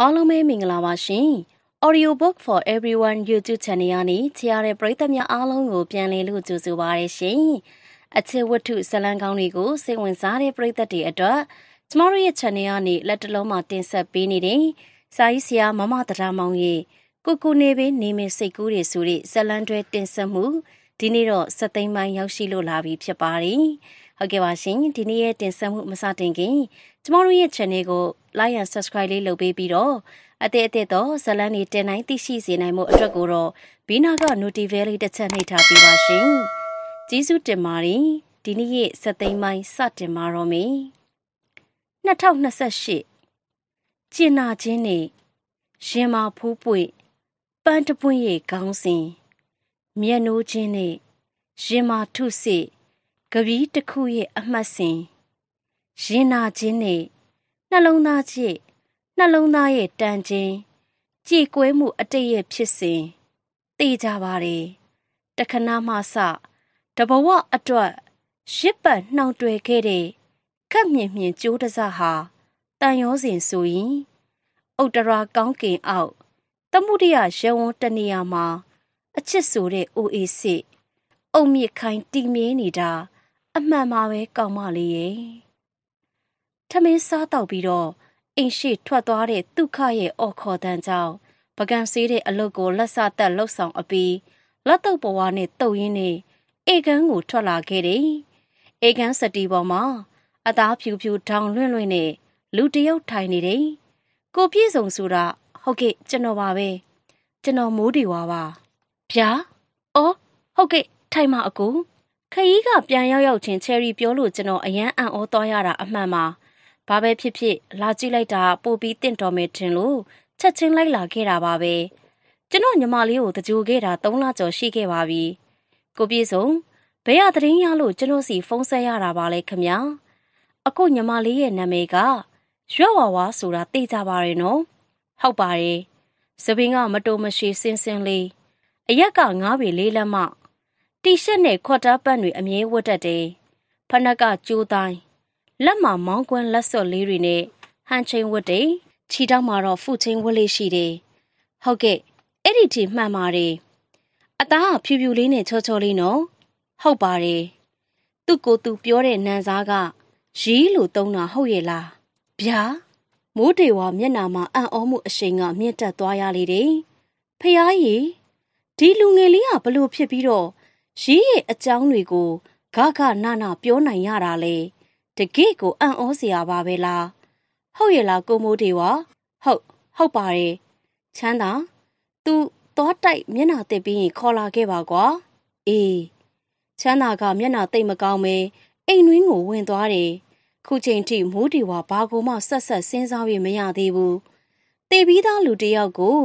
အားလုံးပဲမင်္ဂလာပါရှင်။ Audiobook for Everyone YouTube Channel ကနေချရတဲ့ပရိသတ်များအားလုံးကိုပြန်လည်လို့ကြိုဆိုပါရရှင်။အခြေဝတ္ထုဇာတ်လမ်းကောင်းတွေကိုစိတ်ဝင်စားတဲ့ပရိသတ်တွေအတွက်ကျမတို့ရဲ့ channel ကနေလက်တလုံးမှာတင်ဆက်ပေးနေတဲ့စာရေးဆရာမမတရာမောင်ရဲ့ကိုကိုနေပဲနေမစိတ်ကူးတွေဆိုတဲ့ဇာတ်လမ်းတွဲတင်ဆက်မှုဒီနေ့တော့စက်သိန်းပိုင်းရောက်ရှိလို့လာပြီဖြစ်ပါတယ်။ဟုတ်ကဲ့ပါရှင်။ဒီနေ့ရဲ့တင်ဆက်မှုမစတင်ခင်ကျမတို့ရဲ့ channel ကို like and subscribe လေးလုပ်ပေးပြီးတော့အသေးအသေးတော့ဇလန်းတွေတင်နိုင်သိရှိစေနိုင်မှုအတွက်ကိုတော့ဘီနာက notify လေးတစ်ချက်နှိပ်ထားပေးပါရှင်။ကျေးဇူးတင်ပါတယ်။ဒီနေ့ရဲ့စက်သိမ်းပိုင်းစတင်ပါတော့မယ်။2028ကျင်နာချင်းနဲ့ရင်မာဖူးပွေပန်းတပွင့်ရဲ့ခေါင်းစဉ်မျက်နှိုးချင်းနဲ့ရင်မာထုစစ်ကပီးတစ်ခုရဲ့အမှတ်စဉ်ရင်နာခြင်းနဲ့နှလုံးသားချစ်နှလုံးသားရဲ့တန်ခြင်းကြည်ကွဲမှုအတိတ်ရဲ့ဖြစ်စဉ်သိကြပါတယ်တခဏမှစတဘဝအတွက်ရစ်ပတ်နှောင်တွယ်ခဲ့တဲ့ခက်မြင့်မြင့်ကြိုးတစဟာတန်ရောစဉ်ဆိုရင်ဥတရာကောင်းကင်အောက်တမှုတရရေဝွန်တနေရာမှာ အချစ်ဆိုတဲ့ OAC အုံမြစ်ခိုင်တည်မြဲနေတာ အမှန်ပါပဲကောင်းပါလေရဲ့ထမင်းစားတော့ပြီးတော့အိမ်ရှိထွက်သွားတဲ့ဒုက္ခရဲ့အော်ခေါ်တန်းကြောင့်ပကံစေးတဲ့အလုတ်ကိုလက်စတက်လှုပ်ဆောင်အပြီးလက်တော့ဘဝနဲ့တုတ်ရင်းနဲ့အေကန်းကိုထွက်လာခဲ့တယ်။အေကန်းစတီပေါ်မှာအသားဖြူဖြူထောင်လွင့်လွင့်နဲ့လူတယောက်ထိုင်နေတယ်။ကိုပြည့်စုံဆိုတာဟုတ်ကဲ့ကျွန်တော်ပါပဲ။ကျွန်တော်မိုးဒီဝါပါ။ဗျာ။အော်ဟုတ်ကဲ့ထိုင်ပါအကူ။ခရီးကပြန်ရောက်ရောက်ချင်းချယ်ရီပြောလို့ကျွန်တော်အရန်အံ့ဩသွားရတာအမှန်ပါ။ဘာပဲဖြစ်ဖြစ်လာကြည့်လိုက်တာပို့ပြီးတင့်တော်မယ်ထင်လို့ချက်ချင်းလိုက်လာခဲ့တာပါပဲကျွန်တော်ညီမလေးကို တကြိုခဲ့တာ3လကျော်ရှိခဲ့ပါပြီကိုပြေဆုံးဘယ်ရသတင်းရလို့ကျွန်တော်စီဖုန်းဆက်ရတာပါလဲခမအခုညီမလေးရဲ့နာမည်ကရွက်ဝါဝါဆိုတာသိကြပါရဲ့နော်ဟုတ်ပါတယ်စပင်းကမတိုမရှိစင်စင်လေးအရက်ကငါးပေလေးလက်မတီရှပ်နဲ့ခွတ်တာပတ်တွေအမြဲဝတ်တတ်တယ်ဖနက်ကကျိုးတိုင်းလက်မှာမောင်းကွန်းလက်စော့လေးတွေနဲ့ဟန်ချင်းဝတ်တယ်ခြေထောက်မှာတော့ဖုချင်းဝတ်လေးရှိတယ်ဟုတ်ကဲ့အဲ့ဒီထိမှန်ပါတယ်အသားကဖြူဖြူလေးနဲ့ချောချောလေးနော် ဟုတ်ပါတယ်သူ့ကိုယ်သူပြောတဲ့နန်စားကရီးလို့သုံးတာဟုတ်ရဲ့လားဗျာမိုးတေဝါမျက်နာမှာအံ့ဩမှုအရှိန်ကမြင့်တက်သွားရလေတယ်ဖះရီဒီလူငယ်လေးကဘလို့ဖြစ်ပြီးတော့ရီးရဲ့အကြောင်းတွေကိုဂဂနာနာပြောနိုင်ရတာလဲတကယ့်ကိုအံ့ဩစရာပါပဲလားဟုတ်ရဲ့လားကိုမိုးတေဝါဟုတ်ဟုတ်ပါတယ်ချမ်းသာ तू တော့တိုက်မျက်နာတက်ပြီးရင်ခေါ်လာခဲ့ပါကွာအေးချမ်းသာကမျက်နာတိတ်မကောင်းပဲအိမ်နှင်းကိုဝင်သွားတယ်ခုချိန်ထိမိုးတေဝါဘာကိုမှဆက်ဆက်စဉ်းစားပြီးမရသေးဘူးတေပြီးသားလူတယောက်ကို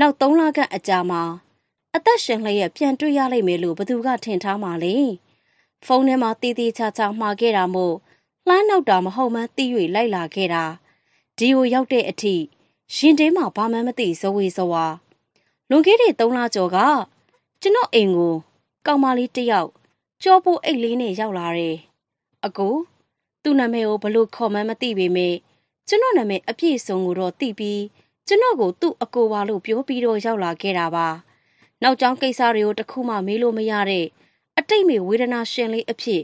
နောက်3လခန့်အကြာမှာအသက်ရှင်လျက်ပြန်တွေ့ရလိမ့်မယ်လို့ဘသူက ထင်ထားမှလဲဖုန်းထဲမှာတည်တည်ချာချာမှာခဲ့တာမို့လှမ်းနောက်တာမဟုတ်မှန်းသိ၍လိုက်လာခဲ့တာဒီကိုရောက်တဲ့အထိရင်ထဲမှာဘာမှမသိဇဝေဇဝါလွန်ခဲ့တဲ့3လကျော်ကကျွန်တော်အိမ်ကိုကောင်မလေးတယောက်ကြောပိုးအိတ်လေးနဲ့ရောက်လာတယ်အကိုသူ့နာမည်ကိုဘလို့ခေါ်မှန်းမသိပေမဲ့ကျွန်တော်နာမည်အပြည့်စုံကိုတော့သိပြီးကျွန်တော်ကိုသူ့အကိုပါလို့ပြောပြီးတော့ရောက်လာခဲ့တာပါနောက်ကျောင်းကိစ္စတွေကိုတခုမှမေးလို့မရတဲ့အတိတ်မေဝေဒနာရှင်လေးအဖြစ်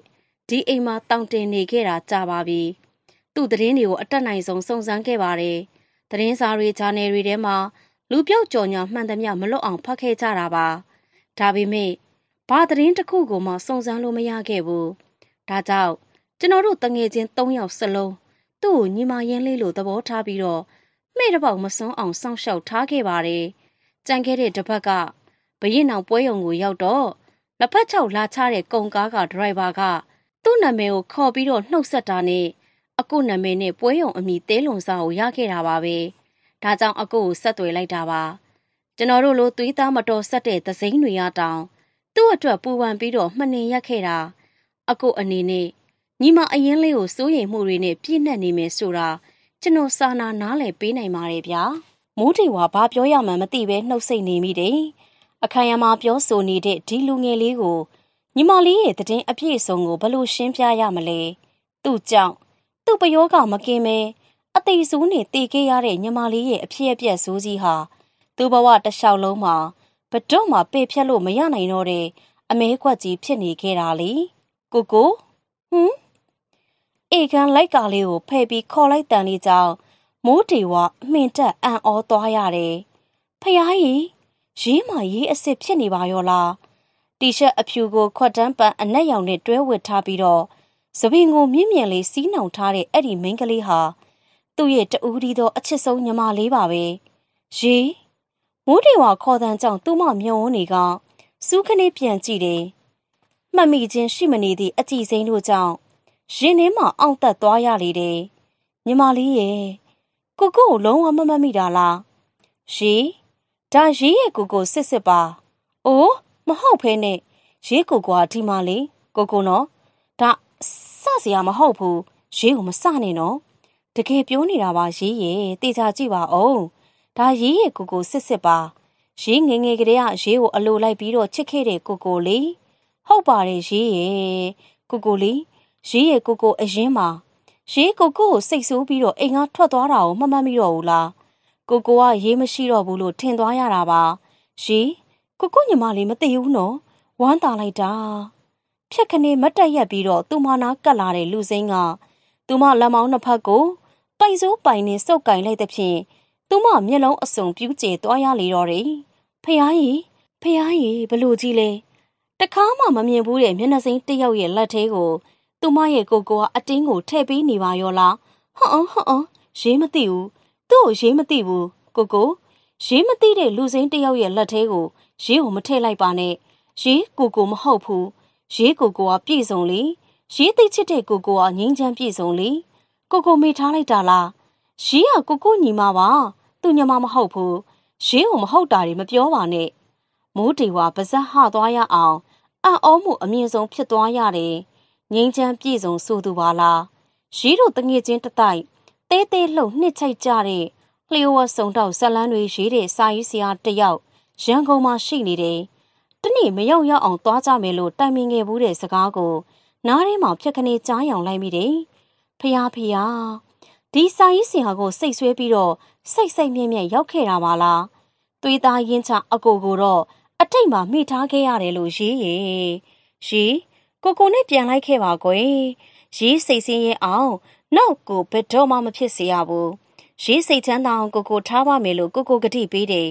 ဒီအိမ်မှာတောင့်တင်နေခဲ့တာကြာပါပြီ။သူ့သတင်းတွေကိုအတက်နိုင်ဆုံးစုံစမ်းခဲ့ပါတယ်။သတင်းစာတွေဂျာနယ်တွေထဲမှာလူပြောက်ကြော်ညာမှန်သမျှမလွတ်အောင်ဖတ်ခဲ့ကြတာပါ။ဒါပေမဲ့ဘာသတင်းတစ်ခုကိုမှစုံစမ်းလို့မရခဲ့ဘူး။ဒါကြောင့်ကျွန်တော်တို့တငယ်ချင်း၃ယောက်စလုံးသူ့ကိုညီမရင်းလေးလို့သဘောထားပြီးတော့မိတပေါက်မစွန်းအောင်စောင့်ရှောက်ထားခဲ့ပါတယ်။ကြံခဲ့တဲ့တစ်ပတ်ကဘရင်အောင်ပွဲရုံကိုရောက်တော့လက်ဖက်ချောက်လာချတဲ့ကုန်ကားကဒရိုက်ဘာကသူ့နာမည်ကိုခေါ်ပြီးတော့နှုတ်ဆက်တာနဲ့အကိုနာမည်နဲ့ပွဲရုံအမိသဲလွန်စာကိုရခဲ့တာပါပဲဒါကြောင့်အကိုကိုဆက်သွယ်လိုက်တာပါကျွန်တော်တို့လိုသွေးသားမတော်ဆက်တဲ့သစိမ့်တွေရတောင်သူ့အတွက်ပူပန်ပြီးတော့မှနေရက်ခဲ့တာ အကိုအနေနဲ့ညီမအရင်လေးကိုစိုးရိမ်မှုတွေနဲ့ပြည့်နှက်နေမယ်ဆိုတာကျွန်တော်စာနာနားလည်ပေးနိုင်ပါတယ်ဗျာမိုးတေဝါဘာပြောရမှန်းမသိပဲနှုတ်ဆက်နေမိတယ်အခမ်းအနားပြောဆိုနေတဲ့ဒီလူငယ်လေးကိုညီမလေးရဲ့တည်င်းအပြည့်စုံကိုဘလို့ရှင်းပြရမလဲသူ့ကြောင့်သူ့ပယောကမကင်းမဲအသေးစိုးနဲ့တည်ခဲ့ရတဲ့ညီမလေးရဲ့အဖြစ်အပျက်ဆိုးကြီးဟာသူ့ဘဝတစ်လျှောက်လုံးမှာဘတော့မှပယ်ဖြတ်လို့မရနိုင်တော့တဲ့အမဲခွက်ကြီးဖြစ်နေခဲ့တာလေကိုကိုဟွန်းအေကန်လိုက်ကလေးကိုဖယ်ပြီးခေါ်လိုက်တန်လေးကြောင့်မိုးတေဝအမှင်တက်အံ့ဩသွားရတယ်ဖယားကြီးရေးမှရေးအစ်စ်ဖြစ်နေပါရောလားတီရှပ်အဖြူကိုခွက်တန်းပန်အနက်ရောင်နဲ့တွဲဝတ်ထားပြီးတော့သပင်ကိုမြင့်မြင့်လေးစီးနှောင်ထားတဲ့အဲ့ဒီမိန်းကလေးဟာသူ့ရဲ့တူဒီသောအချစ်ဆုံးညီမလေးပါပဲရေးမိုးတေဝါခေါ်တန်းကြောင့်သူ့မမျောဝန်းနေကစူးခနေပြန်ကြည့်တယ်မှတ်မိခြင်းရှိမနေသည့်အကြည့်စိမ့်တို့ကြောင့်ရင်ထဲမှာအောင့်တက်သွားရလေတယ်ညီမလေးရဲ့ကိုကိုကိုလုံးဝမမှတ်မိတာလားရှင်ဒါရေးရဲ့ကိုကိုစစ်စစ်ပါ။အိုးမဟုတ်ဖဲနဲ့ရေးကိုကွာဒီမှာလေကိုကိုနော်ဒါစစရာမဟုတ်ဘူးရေးကိုမစနဲ့နော်တကယ်ပြောနေတာပါရေးရဲ့တေချာကြည့်ပါအောင်ဒါရေးရဲ့ကိုကိုစစ်စစ်ပါရေးငငယ်ကလေးကရေးကိုအလိုလိုက်ပြီးတော့ချစ်ခဲ့တဲ့ကိုကိုလေးဟုတ်ပါတယ်ရေးရဲ့ကိုကိုလေးရေးရဲ့ကိုကိုအရင်မှာရေးကိုကိုကိုစိတ်ဆိုးပြီးတော့အိမ်ကထွက်သွားတာကိုမမှတ်မိတော့ဘူးလားကိုကိုကရေးမရှိတော့ဘူးလို့ထင်သွားရတာပါရီကိုကိုညီမလေးမသိဘူးနော်ဝမ်းသာလိုက်တာဖြက်ခနေမတ်တက်ရက်ပြီးတော့သူမနာကတ်လာတဲ့လူစိမ့်ကသူမလက်မောင်းနှစ်ဖက်ကို ပိုင်စိုးပိုင်နဲ့စုပ်ကင်လိုက်တဲ့ဖြင့်သူမမျက်လုံးအစုံ ပြူးကျဲသွားရလေတော့တယ်ဖះရီဖះရီဘလို့ကြီးလဲတခါမှမမြင်ဘူးတဲ့မျက်နှာစိမ်းတယောက်ရဲ့လက်သေးကိုသူမရဲ့ကိုကိုကအတင်းကိုထည့်ပေးနေပါရောလားဟွန်းဟွန်းရေးမသိဘူးသူ့ကိုရေးမသိဘူးကိုကိုရေးမသိတဲ့လူစိမ်းတယောက်ရဲ့လက်ထဲကိုရေးကိုမထည့်လိုက်ပါနဲ့ရေးကိုကိုမဟုတ်ဘူးရေးကိုကိုကပြည့်စုံလေရေးသိချစ်တဲ့ကိုကိုကငြင်းချမ်းပြည့်စုံလေကိုကိုမေထားလိုက်တာလားရေးကကိုကိုညီမပါသူညီမမဟုတ်ဘူးရေးကိုမဟုတ်တာတွေမပြောပါနဲ့မိုးတီဝါပါဇက်ဟသွားရအောင်အံ့ဩမှုအမြင့်ဆုံးဖြစ်သွားရတယ်ငြင်းချမ်းပြည့်စုံဆိုသူပါလားရေးတို့တငယ်ချင်းတတိုက်သေးသေးလှုပ်နှစ်ချိုက်ကြတဲ့လျှို့ဝှက်ဆုံတော့ဇက်လန်းတွေရေးတဲ့စာရေးဆရာတယောက်ရန်ကုန်မှာရှိနေတယ်။တနေ့မရောက်ရောက်အောင်သွားကြမယ်လို့တိုင်ပင်ခဲ့ဘူးတဲ့စကားကို နားထဲမှာဖြက်ခနေကြားယောင်လိုက်မိတယ်။ဖျားဖျားဒီစာရေးဆရာကိုစိတ်ဆွဲပြီးတော့စိတ်စိတ်မြင့်မြင့်ရောက်ခဲ့တာပါလား။သွေးသားရင်းချအကိုကိုတော့အတိတ်မှာမိထားခဲ့ရတယ်လို့ရေးရေးရေးကိုကိုနဲ့ပြန်လိုက်ခဲ့ပါကွယ်။ရေးစိတ်ဆင်းရဲအောင်နှုတ်ကိုဘယ်တော့မှမဖြစ်စေရဘူးရေးစိတ်ချမ်းသာအောင်ကိုကိုထားပါမယ်လို့ကိုကိုကတိပေးတယ်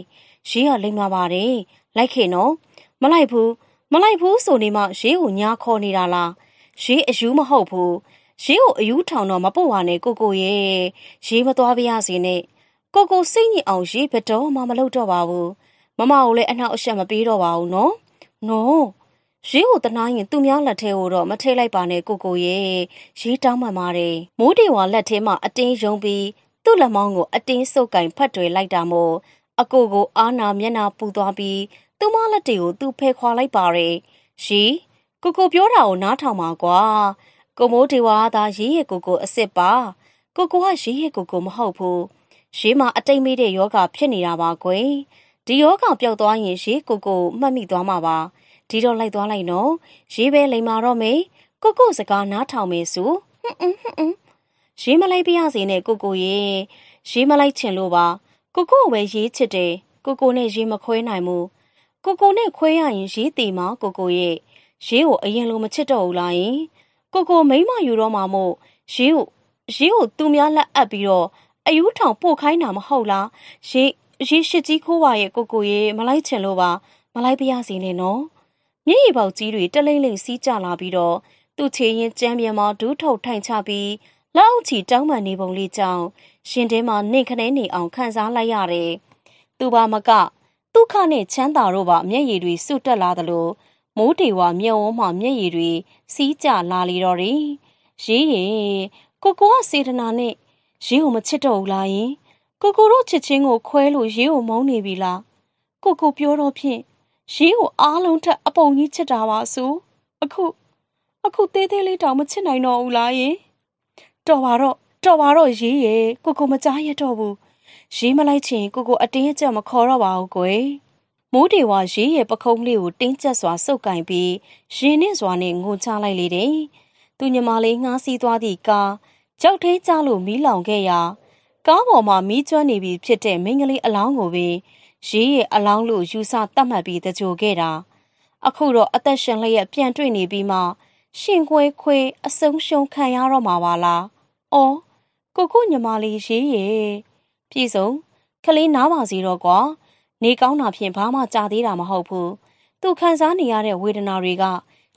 ရေးကလိမ်မာပါတယ်လိုက်ခင်နော်မလိုက်ဘူးမလိုက်ဘူးဆိုနေမှရေးကိုညာခေါ်နေတာလားရေးအယူမဟုတ်ဘူးရေးကိုအယူထောင်တော့မပုတ်ပါနဲ့ကိုကိုရဲ့ရေးမသွားပါရစေနဲ့ကိုကိုစိတ်ညစ်အောင်ရေးဘယ်တော့မှမလုပ်တော့ပါဘူးမမကိုလည်းအနှောက်အယှက်မပေးတော့ပါဘူးနော်နော်ရေးကိုတနားရင်သူများလက်ထဲကိုတော့မထည့်လိုက်ပါနဲ့ကိုကိုရဲ့ရေးတောင်းမှန်ပါတယ်မိုးတေဝါလက်ထဲမှာအတင်းယုံပြီးသူ့လက်မောင်းကိုအတင်းဆုပ်ကင်ဖတ်တွေလိုက်တာမို့အကိုကိုအာနာမျက်နာပူသွားပြီးသူမလက်တေကိုသူဖယ်ခွာလိုက်ပါတယ်ရေးကိုကိုပြောတာကိုနားထောင်ပါကွာကိုမိုးတေဝါသာရေးရဲ့ကိုကိုအစ်စ်ပါကိုကိုကရေးရဲ့ကိုကိုမဟုတ်ဘူးရေးမှာအတိတ်မေးတဲ့ယောဂဖြစ်နေတာပါကွယ်ဒီယောဂပျောက်သွားရင်ရေးကိုကိုမှတ်မိသွားမှာပါဒီတော့လိုက်သွားလိုက်နော်ရေးပဲလိမ်မာတော့မေကိုကိုစကားနားထောင်မေစုဟွန်းဟွန်းရေးမလိုက်ပြရစေနဲ့ကိုကိုရေရေးမလိုက်ချင်လို့ပါကိုကိုပဲရေးချစ်တယ်ကိုကိုနဲ့ရေးမခွဲနိုင်ဘူးကိုကိုနဲ့ခွဲရရင်ရေးတည်မှာကိုကိုရဲ့ရေးကိုအရင်လိုမချစ်တော့ဘူးလားယင်ကိုကိုမိမယူတော့မှာမို့ရေးကိုရေးကိုသူများလက်အပ်ပြီးတော့အယူထောင်ပို့ခိုင်းတာမဟုတ်လားရေးရေးရှိကြီးခိုးပါရဲ့ကိုကိုရေမလိုက်ချင်လို့ပါ မလိုက်ပြရစီနဲ့နော်မျက်ရည်ပေါက်ကြီးတွေတလိမ့်လိမ့်စီးကျလာပြီးတော့သူ့ချေရင်ကြမ်းပြန်မှာဒူးထုတ်ထိုင်ချပြီးလောက်ချီတောင်းပန်နေပုံလေးကြောင့်ရှင်တဲမှာနှင်ခနဲနေအောင်ခံစားလိုက်ရတယ်။သူပါမကဒုက္ခနဲ့ချမ်းသာတို့ပါမျက်ရည်တွေစွတ်တက်လာသလိုမိုးတေဝါမျက်ဝန်းမှာမျက်ရည်တွေစီးကျလာလေတော့တယ်။ရေးရင်ကိုကိုကစေတနာနဲ့ရေးကိုမချစ်တော့ဘူးလားယင်ကိုကိုတို့ချစ်ချင်းကိုခွဲလို့ရေးကိုမုန်းနေပြီလားကိုကိုပြောတော့ဖြင့်ရေးကိုအားလုံးထက်အပုံကြီးချစ်တာပါစုအခုအခုသေးသေးလေးတောင်မချစ်နိုင်တော့ဘူးလားယင်တော်ပါတော့တော်ပါတော့ရေးရကိုကိုမကြားရတော့ဘူးရေးမလိုက်ချင်ကိုကိုအတင်းအကျပ်မခေါ်တော့ပါဘူးကွယ်မိုးတေဝါရေးရပခုံးလေးကိုတင်းကျပ်စွာစုပ်ကင်ပြီးရင်နှင့်စွာနဲ့ငုံချလိုက်လေတယ်သူညီမလေးငှားစီးသွားသည့်ကားကြောက်သေးကြလို့မီးလောင်ခဲ့ရာကားပေါ်မှာမီးကျွမ်းနေပြီဖြစ်တဲ့မိန်းကလေးအလောင်းကိုပင်ရေးရအလောင်းလို့ယူဆသတ်မှတ်ပြီးတကြိုခဲ့တာအခုတော့အသက်ရှင်လျက်ပြန်တွေ့နေပြီးမှရှင်ခွေခွေအဆုံးရှုံးခံရတော့မှာပါလား။အော်ကိုကိုညီမလေးရေးရပြေဆုံးကလေးနားပါစီတော့ကွာနေကောင်းတာဖြင့်ဘာမှကြာသေးတာမဟုတ်ဘူး။သူခံစားနေရတဲ့ဝေဒနာတွေက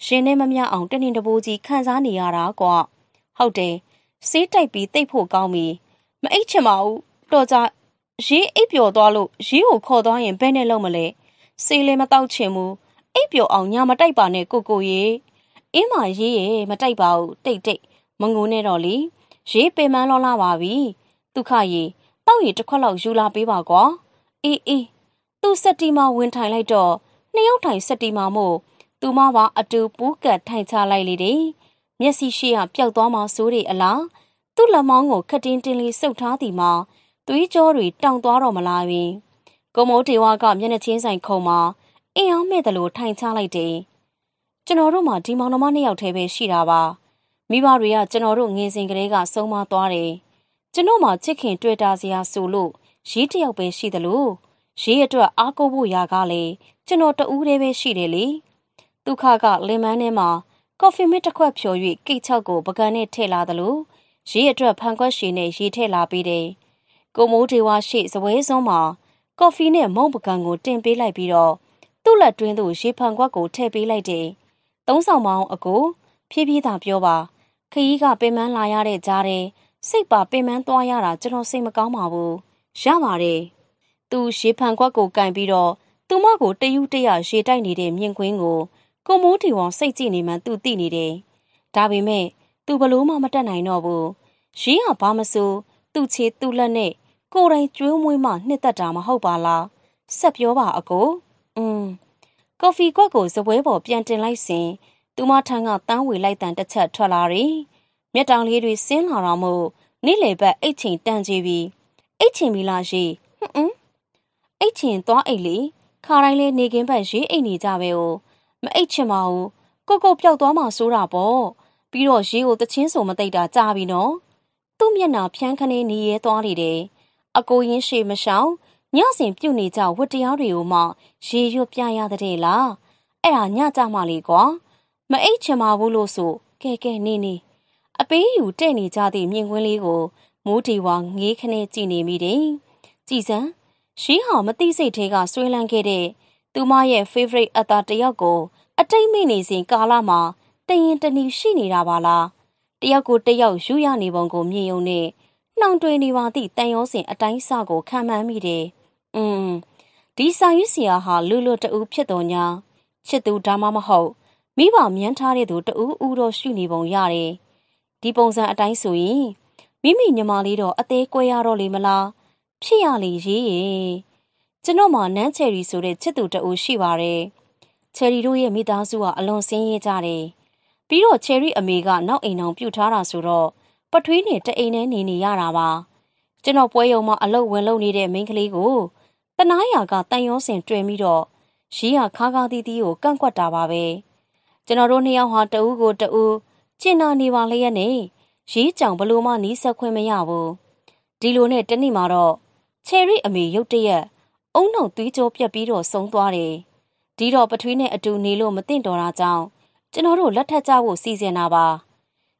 ရှင်နဲ့မမျှအောင်တနင်တပိုးကြီးခံစားနေရတာကွာ။ဟုတ်တယ်။ဆေးတိုက်ပြီးတိတ်ဖို့ကောင်းပြီ။မအိတ်ချင်ပါဘူး။တော်ကြရေးအိပ်ပျော်သွားလို့ရေးကိုခေါ်သွားရင်ဘယ်နဲ့လုပ်မလဲစေးလည်းမတော့ချင်ဘူးအိပ်ပျော်အောင်ညာမတိုက်ပါနဲ့ကိုကိုရေအင်းမရေးရေမတိုက်ပါဘူးတိတ်တိတ်မငုံနဲ့တော့လीရေးပင်မလောလာပါပြီဒုက္ခရေတောက်ရည်တစ်ခွက်လောက်ယူလာပေးပါကွာအေးအေးသူစက်တီမာဝင်ထိုင်လိုက်တော့နှစ်ယောက်ထိုင်စက်တီမာမို့သူမပါအတူပူးကတ်ထိုင်ချလိုက်လေတယ်မျက်စိရှိရပျောက်သွားမှဆိုတဲ့အလားသူ့လက်မောင်းကိုခက်တင်းတင်းလေးဆုပ်ထားသည်မှာသွေးကြောတွေတောင်သွားတော့မလားပင်ကိုမိုးဒေဝကမျက်နှာချင်းဆိုင်ခုံမှာအင်းအောင်မဲ့တယ်လို့ထိုင်ချလိုက်တယ်ကျွန်တော်တို့မှဒီမောင်နှမနှစ်ယောက်တည်းပဲရှိတာပါမိဘတွေကကျွန်တော်တို့ငင်းစင်ကလေးကဆုံးမသွားတယ်ကျွန်တော်မှချစ်ခင်တွေ့တာစရာဆိုလို့ရေးတယောက်ပဲရှိတယ်လို့ရေးအတွက်အားကိုးဖို့ရာကလည်းကျွန်တော်တူးတည်းပဲရှိတယ်လေဒုက္ခကလင်မန်းထဲမှာကော်ဖီမစ်တစ်ခွက်ဖြော်၍ကိတ်ချောက်ကိုပကံနဲ့ထည့်လာတယ်လို့ရေးအတွက်ဖန်ခွက်ရှည်နဲ့ရေထည့်လာပေးတယ်ကိုမိုးဒေဝရှိဇပွဲစုံးမှာကော်ဖီနဲ့မုန့်ပကံကို တင်ပေးလိုက်ပြီးတော့သူ့လက်တွင်းသို့ရေဖန်ခွက်ကိုထည့်ပေးလိုက်တယ်။သုံးဆောင်မောင်းအကိုဖြည်းဖြည်းသာပြောပါ ခရီးကပင်မလာရတဲ့ကြားတဲ့စိတ်ပါပင်မသွားရတာကျွန်တော်စိတ်မကောင်းပါဘူး။ရပါတယ်။သူရေဖန်ခွက်ကိုကင်ပြီးတော့သူမကိုတယူးတရရေတိုက်နေတဲ့မြင်ကွင်းကိုကိုမိုးတီဝန်စိတ်ကြည့်နေမှသူသိနေတယ်။ဒါပေမဲ့သူဘလို့မှမတက်နိုင်တော့ဘူး။ရင်းဟာဘာမဆိုသူ့ခြေသူ့လက်နဲ့ကိုယ်တိုင်ကျွေးမွေးမှနှစ်သက်တာမဟုတ်ပါလားဆက်ပြောပါအကိုอืมကော်ဖီကွက်ကိုစပွဲပေါ်ပြန်တင်လိုက်စဉ်သူမထံကတန်းဝေလိုက်တန်တစ်ချက်ထွက်လာတယ်မျက်တောင်လေးတွေဆင်းလာတော့မို့နေ့လေဘက်အိတ်ချင်တန်ကြည့်ပြီးအိတ်ချင်ပြီလားရှိဟွန်းဟွန်းအိတ်ချင်သွားအိတ်လေခါတိုင်းလေးနေကင်းဘက်ရေးအိတ်နေကြပဲ哦မအိတ်ချင်ပါဘူးကိုကိုပျောက်သွားမှဆိုးတာပေါ့ပြီးတော့ရေးကိုတချင်းစုံမသိတာကြာပြီနော် သူ့မျက်နှာဖြန်းခနေနေရဲသွားလေတယ်အကိုရင်ရှေမရှောင်ညစဉ်ပြုတ်နေကြဝတ္တရားတွေကိုမှရေရွတ်ပြရတဲ့လားအဲ့ဒါညကြမှလေကွာမအိတ်ချင်ပါဘူးလို့ဆိုကဲကဲနေနေအပေးယူတဲ့နေကြသည့်မြင်ကွင်းလေးကိုမိုးတီဝါငေးခနဲ့ကြည်နေမိတယ်ကြည်စမ်းရှီးဟာမသိစိတ်သေးကဆွေးလန်းခဲ့တဲ့သူမရဲ့ favorite အသားတယောက်ကို အတိတ်မိနေစဉ်ကာလမှာတရင်တနည်းရှိနေတာပါလားတယောက်ကိုတယောက်ယူရနေပုံကိုမြင်ုံနဲ့နှောင်တွင်နေပါသည့်တန်ရုံးစဉ်အတိုင်းအဆကိုခံမှန်းမိတယ်။အင်းဒီစာရေးဆရာဟာလူလူတူဖြစ်တော်ညာချစ်သူဒါမှမဟုတ်မိဘမြန်းထားတဲ့သူတူဦးတော့ရှိနေပုံရတယ်။ဒီပုံစံအတိုင်းဆိုရင်မိမိညီမလေးတော့အသေးကွဲရတော့လေမလားဖြစ်ရလေရေးရဲ့ကျွန်တော်မှနန်းချယ်ရီဆိုတဲ့ချစ်သူတူရှိပါတယ်။ချယ်ရီတို့ရဲ့မိသားစုကအလွန်ဆင်းရဲကြတယ်။ပြီးတော့ချယ်ရီအမေကနောက်အိမ်အောင်ပြုတ်ထားတာဆိုတော့ပထွေးနဲ့တအိမ်နဲ့နေနေရတာပါကျွန်တော်ပွဲရုံမှာအလုပ်ဝင်လုပ်နေတဲ့မိန်းကလေးကိုတနားရာကတန်ရုံးစင်တွေ့ပြီးတော့ရီးရခါးခါးသီးသီးကိုကန့်ကွက်တာပါပဲကျွန်တော်တို့နှစ်ယောက်ဟာတဦးကိုတဦးကျင်နာနေပါလျက်နဲ့ရေးကြောင်ဘလို့မှနီးဆက်ခွင့်မရဘူးဒီလိုနဲ့တနေ့မှာတော့ချယ်ရီအမေရုတ်တရက်အုံနောက်သွေးကြောပြက်ပြီးတော့ဆုံးသွားတယ်ဒီတော့ပထွေးနဲ့အတူနေလို့မသင့်တော်တာကြောင့်ကျွန်တော်တို့လက်ထပ်ကြဖို့စီစဉ်တာပါ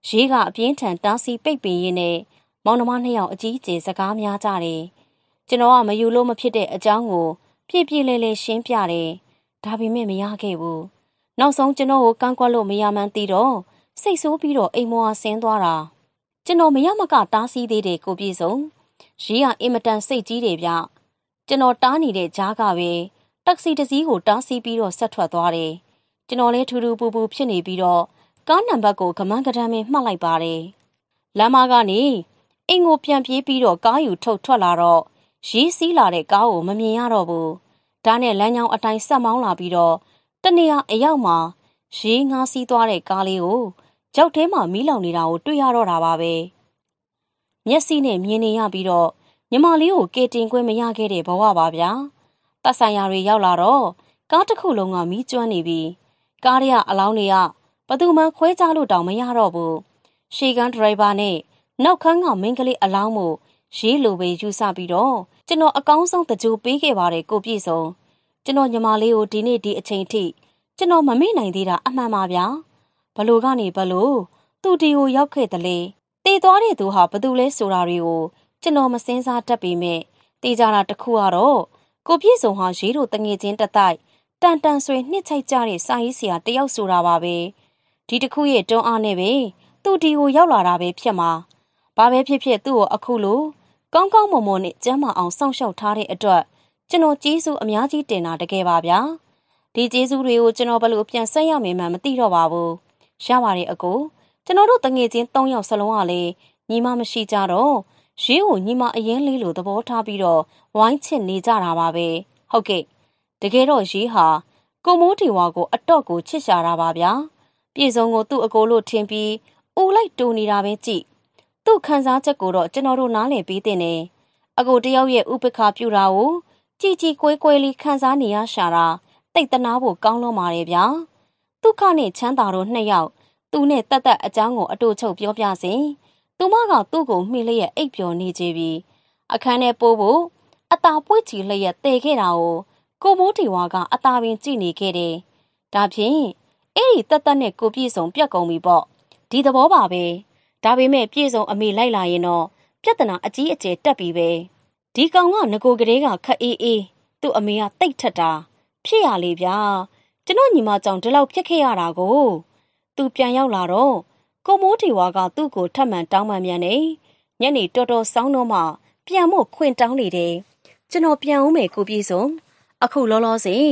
ရေးကအပြင်းထန်တားဆီးပိတ်ပင်ရင်းနဲ့မောင်နှမနှစ်ယောက်အကြီးအကျယ်စကားများကြတယ်။ကျွန်တော်ကမယူလို့မဖြစ်တဲ့အကြောင်းကိုပြည့်ပြည့်လေးလေးရှင်းပြတယ်။ဒါပေမဲ့မရခဲ့ဘူး။နောက်ဆုံးကျွန်တော်ကိုကန့်ကွက်လို့မရမှန်းသိတော့စိတ်ဆိုးပြီးတော့အိမ်မောအဆင်းသွားတာ။ကျွန်တော်မရမကတားဆီးသေးတယ်ကိုပြည့်စုံ။ရေးကအင်မတန်စိတ်ကြီးတယ်ဗျ။ကျွန်တော်တားနေတဲ့ကြားကပဲတက္ကစီတစ်စီးကိုတားဆီးပြီးတော့ဆက်ထွက်သွားတယ်။ကျွန်တော်လဲထူထူပူပူဖြစ်နေပြီးတော့ကားနံပါတ်ကိုကမန်းကတမ်းပဲမှတ်လိုက်ပါတယ်။လမ်းမကနေအိမ်ကိုပြန်ပြေးပြီးတော့ကားယူထုတ်ထွက်လာတော့ရေးစီးလာတဲ့ကားကိုမမြင်ရတော့ဘူး။ဒါနဲ့လမ်းကြောင်းအတိုင်းဆက်မောင်းလာပြီးတော့တနေရာအရောက်မှာရေးငါးစီးသွားတဲ့ကားလေးကိုကြောက်ထဲမှာမီးလောင်နေတာကိုတွေ့ရတော့တာပါပဲ။မျက်စိနဲ့မြင်နေရပြီးတော့ညီမလေးကိုကေတင်ခွင့်မရခဲ့တဲ့ဘဝပါဗျာ။တပ်ဆိုင်ရာတွေရောက်လာတော့ကားတစ်ခုလုံးကမီးကျွမ်းနေပြီးကားရအလောင်းတွေကသူမှခွဲကြလို့တောင်မရတော့ဘူးရှေ့ကန်းဒရိုက်ဘာနဲ့နောက်ခန်းကမင်းကလေးအလောင်းကိုရေးလိုပဲယူဆပြီးတော့ကျွန်တော်အကောင်းဆုံးတကြိုပေးခဲ့ပါတယ်ကိုပြည့်စုံကျွန်တော်ညီမလေးကိုဒီနေ့ဒီအချိန်ထိကျွန်တော်မမေ့နိုင်သေးတာအမှန်ပါဗျာဘလို့ကနေဘလို့သူဒီကိုရောက်ခဲ့တလေတည်သွားတဲ့သူဟာဘသူလဲဆိုတာတွေကိုကျွန်တော်မစင်းစားတတ်ပေမဲ့တည်ကြတာတခုကတော့ကိုပြည့်စုံဟာရေးတို့တငယ်ချင်းတတိုက်တန်တန်ဆွေနှစ်ချိုက်ကြတဲ့စာရေးဆရာတယောက်ဆိုတာပါပဲ။ဒီတစ်ခုရဲ့တွန်းအားနဲ့ပဲသူဒီကိုရောက်လာတာပဲဖြစ်မှာဘာပဲဖြစ်ဖြစ်သူ့ကို အခုလိုကောင်းကောင်းမွန်မွန်နဲ့ကျမ်းမာအောင်စောင့်ရှောက်ထားတဲ့အတွက် ကျွန်တော်ကျေးဇူးအများကြီးတင်တာတကယ်ပါဗျာဒီကျေးဇူးတွေကိုကျွန်တော်ဘယ်လိုပြန်ဆက်ရမယ်မှမသိတော့ပါဘူးရပါတယ်အကိုကျွန်တော်တို့တငယ်ချင်း၃ယောက်စလုံးကလည်းညီမမရှိကြတော့ရွေးကိုညီမအရင်လေးလိုသဘောထားပြီးတော့ဝိုင်းချစ်နေကြတာပါပဲဟုတ်ကဲ့တကယ်တော့ရေးဟာကိုမိုးတီဝါကိုအတော့ကိုချစ်ရှာတာပါဗျာပြေဆုံးကိုသူ့အကိုလို့ထင်ပြီးအိုလိုက်တူနေတာပဲကြည့်သူ့ခံစားချက်ကိုတော့ကျွန်တော်တို့နားလည်ပေးတင်တယ်အကိုတယောက်ရဲ့ဥပက္ခပြူတာကိုကြည်ကြည်ကွဲကွဲလေးခံစားနေရရှာတာတိတ်တနာဖို့ကောင်းလွန်ပါတယ်ဗျာဒုက္ခနဲ့ချမ်းသာတို့နှစ်ယောက်သူနဲ့တတ်တတ်အကြောင်းကိုအတူချုပ်ပြောပြစဉ်သူမက သူ့ကိုမှီလျက်အိပ်ပျော်နေကြပြီအခန်းထဲပို့ဖို့အตาပွေ့ချီလျက်တည်ခဲ့တာကိုကိုမိုးတီဝါကအตาပင်ကြည့်နေခဲ့တယ်ဒါဖြင့်အဲ့ဒီတက်တက်နဲ့ကိုပြည့်စုံ ပြက်ကုန်ပြီပေါ့ဒီသဘောပါပဲဒါပေမဲ့ပြည့်စုံအမေလိုက်လာရင်တော့ပြဿနာအကြီးအကျယ်တက်ပြီပဲဒီကောင်ကငကိုကလေးကခက်အေးအေးသူ့အမေကတိတ်ထက်တာဖြစ်ရလေဗျာကျွန်တော်ညီမကြောင့်ဒီလောက်ဖြစ်ခဲ့ရတာကိုသူပြန်ရောက်လာတော့ကိုမိုးထေဝါကသူ့ကိုထပ်မံတောင်းပန်မြန်နေညနေတော်တော်ဆောင်းတော့မှပြန်မို့ခွင်တောင်းလေတယ်ကျွန်တော်ပြန်ဦးမယ်ကိုပြေဆုံးအခုလောလောဆယ်